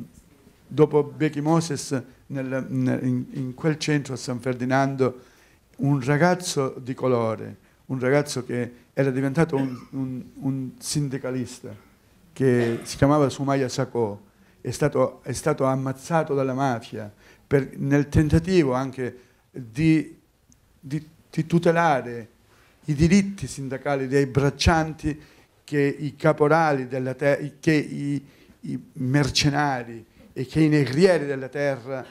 dopo Becky Moses nel, nel, in, in, quel centro a San Ferdinando un ragazzo di colore, un ragazzo che era diventato un, un, un sindacalista, che si chiamava Sumaya Sacco, è stato, è stato ammazzato dalla mafia per, nel tentativo anche di, di di tutelare i diritti sindacali dei braccianti che i caporali della che i, i mercenari e che i negrieri della terra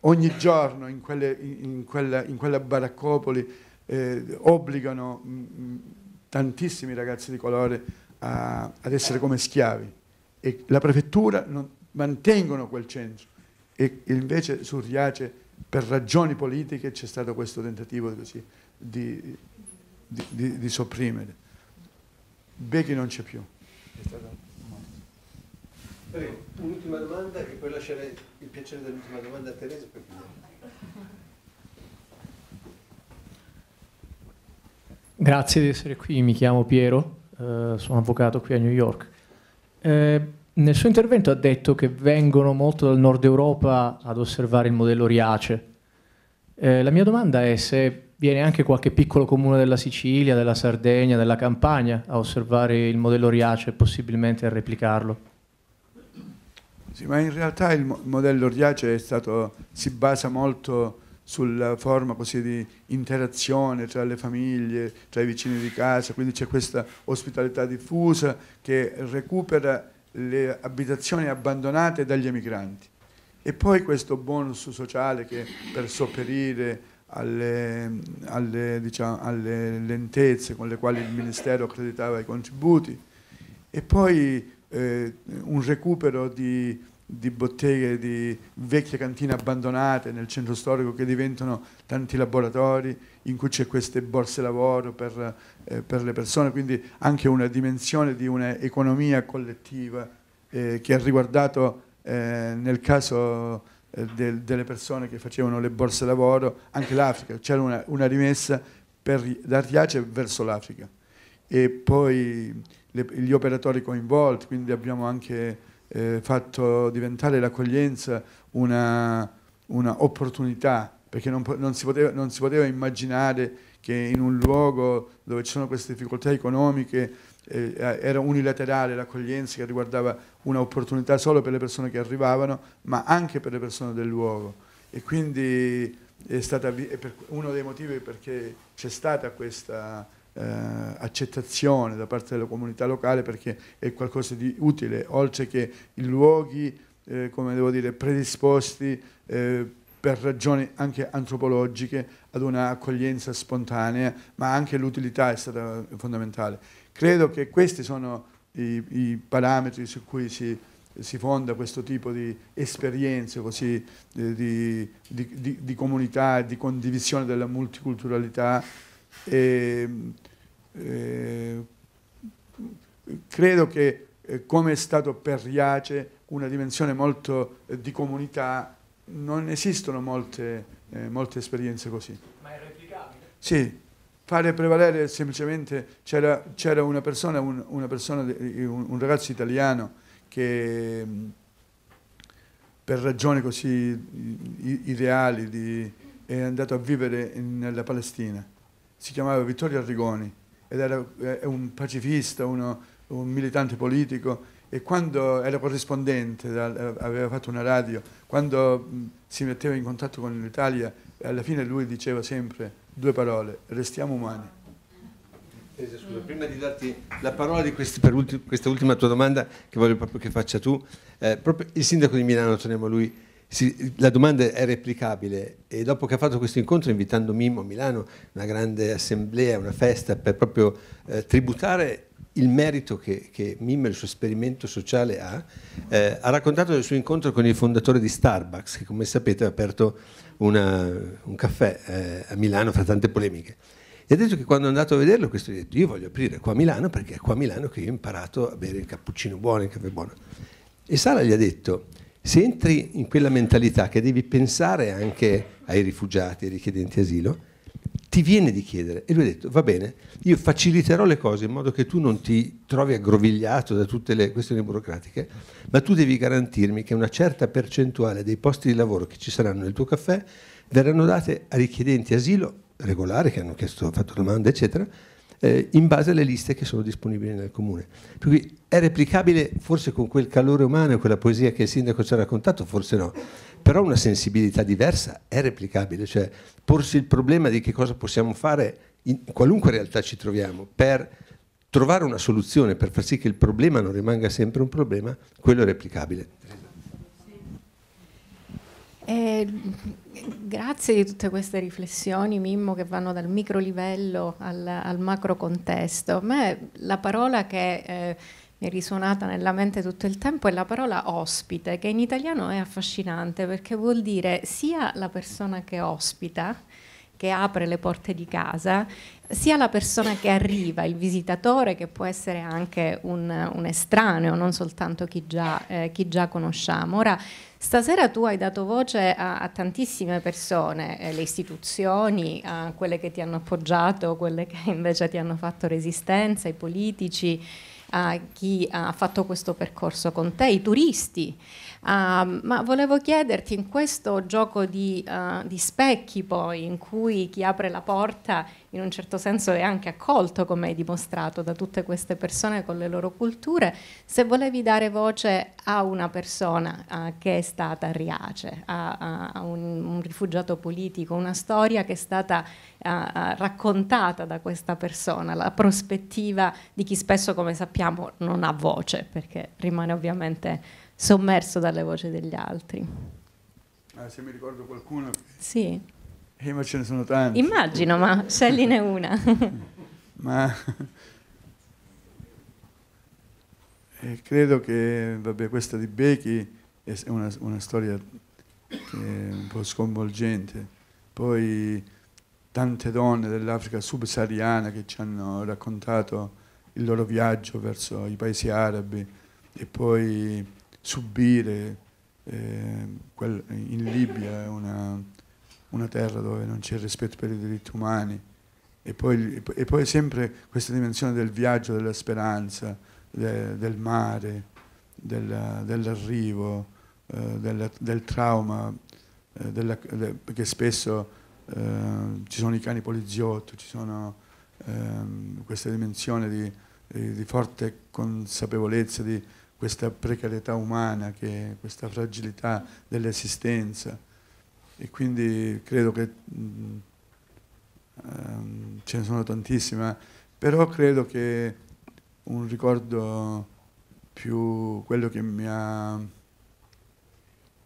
ogni giorno in, quelle, in, quella, in quella, baraccopoli eh, obbligano mm, mm, tantissimi ragazzi di colore a, ad essere come schiavi e la prefettura non, mantengono quel censo e invece su Riace per ragioni politiche c'è stato questo tentativo così, di, di, di, di, sopprimere. Becchi non c'è più. Un'ultima domanda e poi lascerei il piacere dell'ultima domanda a Teresa. Grazie di essere qui, mi chiamo Piero, eh, sono avvocato qui a New York. Eh, nel suo intervento ha detto che vengono molto dal nord Europa ad osservare il modello Riace. Eh, la mia domanda è se viene anche qualche piccolo comune della Sicilia, della Sardegna, della Campania a osservare il modello Riace e possibilmente a replicarlo. Sì, ma in realtà il modello Riace stato, si basa molto sulla forma così di interazione tra le famiglie, tra i vicini di casa, quindi c'è questa ospitalità diffusa che recupera le abitazioni abbandonate dagli emigranti. E poi questo bonus sociale che per sopperire alle, alle, diciamo, alle lentezze con le quali il Ministero accreditava i contributi. E poi eh, un recupero di, di botteghe, di vecchie cantine abbandonate nel centro storico che diventano tanti laboratori in cui c'è queste borse lavoro per, eh, per, le persone, quindi anche una dimensione di un'economia collettiva eh, che ha riguardato eh, nel caso eh, del, delle persone che facevano le borse lavoro anche l'Africa, c'era una, una, rimessa per, da Riace verso l'Africa e poi le, gli operatori coinvolti, quindi abbiamo anche eh, fatto diventare l'accoglienza una, una opportunità perché non, non, si poteva, non, si poteva, immaginare che in un luogo dove ci sono queste difficoltà economiche eh, eh era unilaterale l'accoglienza che riguardava un'opportunità solo per le persone che arrivavano, ma anche per le persone del luogo. E quindi è stata uno dei motivi perché c'è stata questa eh, accettazione da parte della comunità locale perché è qualcosa di utile, oltre che i luoghi, eh, come devo dire, predisposti eh, per ragioni anche antropologiche ad una accoglienza spontanea, ma anche l'utilità è stata fondamentale. Credo che questi sono i, i parametri su cui si, si, fonda questo tipo di esperienze così, eh, di, di, di, di comunità, di condivisione della multiculturalità. E, eh, credo che, eh, come è stato per Riace, una dimensione molto eh, di comunità non esistono molte, eh, molte esperienze così. Ma è replicabile? Sì, fare prevalere semplicemente, c'era, una persona, un, una persona un, un, ragazzo italiano che mm, per ragioni così ideali di, è andato a vivere nella Palestina, si chiamava Vittorio Arrigoni ed era un pacifista, uno, un militante politico e quando era corrispondente, aveva fatto una radio, quando si metteva in contatto con l'Italia, alla fine lui diceva sempre due parole, restiamo umani. Scusa, prima di darti la parola questi, per ulti, questa ultima tua domanda che voglio proprio che faccia tu, eh, il sindaco di Milano, torniamo a lui, si, la domanda è replicabile e dopo che ha fatto questo incontro invitando Mimmo a Milano, una grande assemblea, una festa per proprio eh, tributare il merito che, che Mimma e il suo esperimento sociale ha, eh, ha raccontato del suo incontro con il fondatore di Starbucks, che come sapete ha aperto una, un caffè eh, a Milano fra tante polemiche. E ha detto che quando è andato a vederlo, questo gli ha detto, io voglio aprire qua a Milano perché è qua a Milano che io ho imparato a bere il cappuccino buono, il caffè buono. E Sara gli ha detto, se entri in quella mentalità che devi pensare anche ai rifugiati, ai richiedenti asilo, ti viene di chiedere. E lui ha detto, va bene, io faciliterò le cose in modo che tu non ti trovi aggrovigliato da tutte le questioni burocratiche, ma tu devi garantirmi che una certa percentuale dei posti di lavoro che ci saranno nel tuo caffè verranno date a richiedenti asilo regolari che hanno chiesto, fatto domanda, eccetera, eh, in base alle liste che sono disponibili nel comune. Per cui è replicabile forse con quel calore umano e quella poesia che il sindaco ci ha raccontato, forse no, però una sensibilità diversa è replicabile, cioè porsi il problema di che cosa possiamo fare in qualunque realtà ci troviamo per trovare una soluzione, per far sì che il problema non rimanga sempre un problema, quello è replicabile. Eh, Grazie di tutte queste riflessioni, Mimmo, che vanno dal micro livello al, al macro contesto. A me la parola che eh, mi è risuonata nella mente tutto il tempo è la parola ospite, che in italiano è affascinante perché vuol dire sia la persona che ospita, che apre le porte di casa, sia la persona che arriva, il visitatore, che può essere anche un, un estraneo, non soltanto chi già, eh, chi già conosciamo. Ora, Stasera tu hai dato voce a, a tantissime persone, eh, le istituzioni, a quelle che ti hanno appoggiato, quelle che invece ti hanno fatto resistenza, i politici, a chi ha fatto questo percorso con te, i turisti. Uh, ma volevo chiederti in questo gioco di, uh, di, specchi poi in cui chi apre la porta in un certo senso è anche accolto, come hai dimostrato, da tutte queste persone con le loro culture. Se volevi dare voce a una persona a, che è stata Riace, a, a un, un, rifugiato politico, una storia che è stata a, raccontata da questa persona, la prospettiva di chi spesso, come sappiamo, non ha voce, perché rimane ovviamente sommerso dalle voci degli altri. Ah, se mi ricordo qualcuno. Sì. Eh, ma ce ne sono tanti. Immagino, ma scegliene una. *laughs* ma eh, credo che vabbè, questa di Becky è una, una storia un po' sconvolgente. Poi tante donne dell'Africa subsahariana che ci hanno raccontato il loro viaggio verso i paesi arabi e poi subire eh, in Libia una, una terra dove non c'è rispetto per i diritti umani e poi, e poi sempre questa dimensione del viaggio, della speranza, de, del mare, della, dell'arrivo, eh, della, del trauma, eh, della, de, perché spesso eh, ci sono i cani poliziotto, ci sono ehm, questa dimensione di, di, di forte consapevolezza di questa precarietà umana, che, questa fragilità dell'esistenza e quindi credo che um, ce ne sono tantissime, eh. però credo che un ricordo più quello che mi ha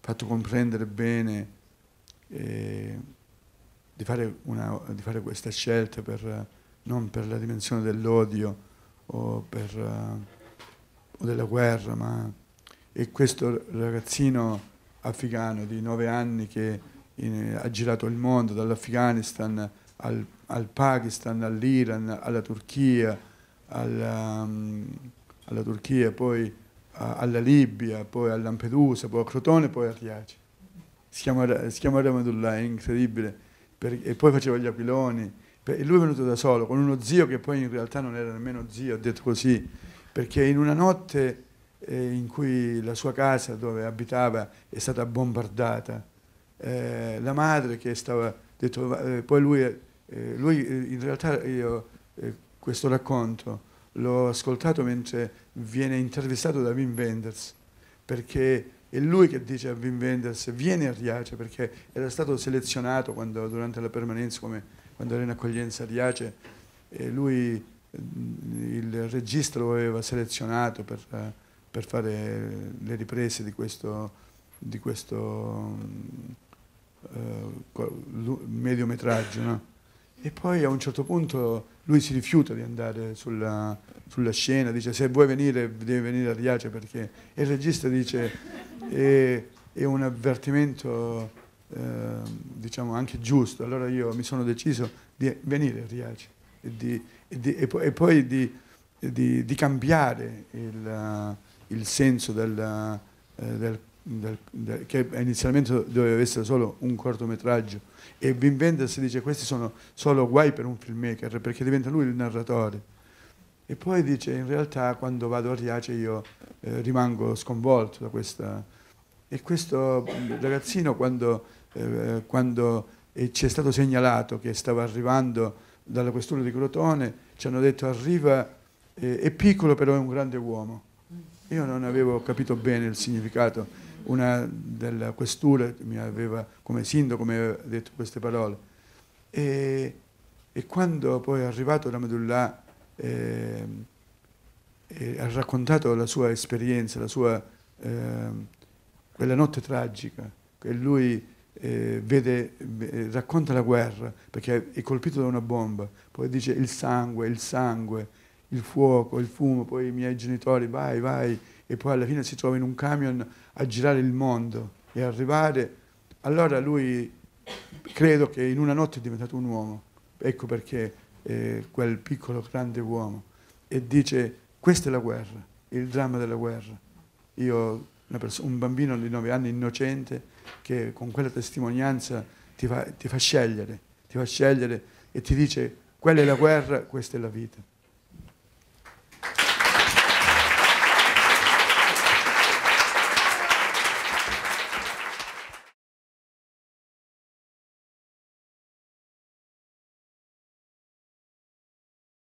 fatto comprendere bene eh, di, fare una, di, fare questa scelta per, non per la dimensione dell'odio o, per, uh, o della guerra, ma è questo ragazzino africano di nove anni che in, ha girato il mondo dall'Afghanistan al, al, Pakistan, all'Iran, alla Turchia, alla, um, alla Turchia poi a, alla Libia, poi a Lampedusa, poi a Crotone, poi a Riace. Si chiama, chiama Ramadullah, è incredibile, per, e poi faceva gli aquiloni, per, e lui è venuto da solo, con uno zio che poi in realtà non era nemmeno zio, ha detto così, perché in una notte eh, in cui la sua casa dove abitava è stata bombardata, eh, la madre che stava detto, eh, poi lui, eh, lui eh, in realtà io eh, questo racconto l'ho ascoltato mentre viene intervistato da Wim Wenders perché è lui che dice a Wim Wenders vieni a Riace perché era stato selezionato quando, durante la permanenza come, quando era in accoglienza a Riace e lui mm, il regista lo aveva selezionato per, per fare le riprese di questo, di questo mm, eh, mediometraggio, no? E poi a un certo punto lui si rifiuta di andare sulla, sulla scena, dice se vuoi venire devi venire a Riace perché... E il regista dice è, è un avvertimento eh, diciamo anche giusto, allora io mi sono deciso di venire a Riace e, di, e, di, e, poi, e poi di, di cambiare il, il senso del, eh, del del, del, che inizialmente doveva essere solo un cortometraggio e Wim Wenders dice questi sono solo guai per un filmmaker perché diventa lui il narratore e poi dice in realtà quando vado a Riace io eh, rimango sconvolto da questa e questo ragazzino quando, eh, quando eh, ci è stato segnalato che stava arrivando dalla questura di Crotone ci hanno detto arriva eh, è piccolo però è un grande uomo io non avevo capito bene il significato una della questura mi aveva come sindaco mi aveva detto queste parole. E, e quando poi è arrivato Ramadullah eh, eh, ha raccontato la sua esperienza, la sua, eh, quella notte tragica, che lui eh, vede, racconta la guerra perché è colpito da una bomba, poi dice il sangue, il sangue, il fuoco, il fumo, poi i miei genitori, vai, vai, e poi alla fine si trova in un camion a girare il mondo e arrivare, allora lui credo che in una notte è diventato un uomo, ecco perché eh, quel piccolo grande uomo, e dice questa è la guerra, il dramma della guerra. Io, un bambino di 9 anni innocente che con quella testimonianza ti fa, ti fa scegliere, ti fa scegliere e ti dice quella è la guerra, questa è la vita.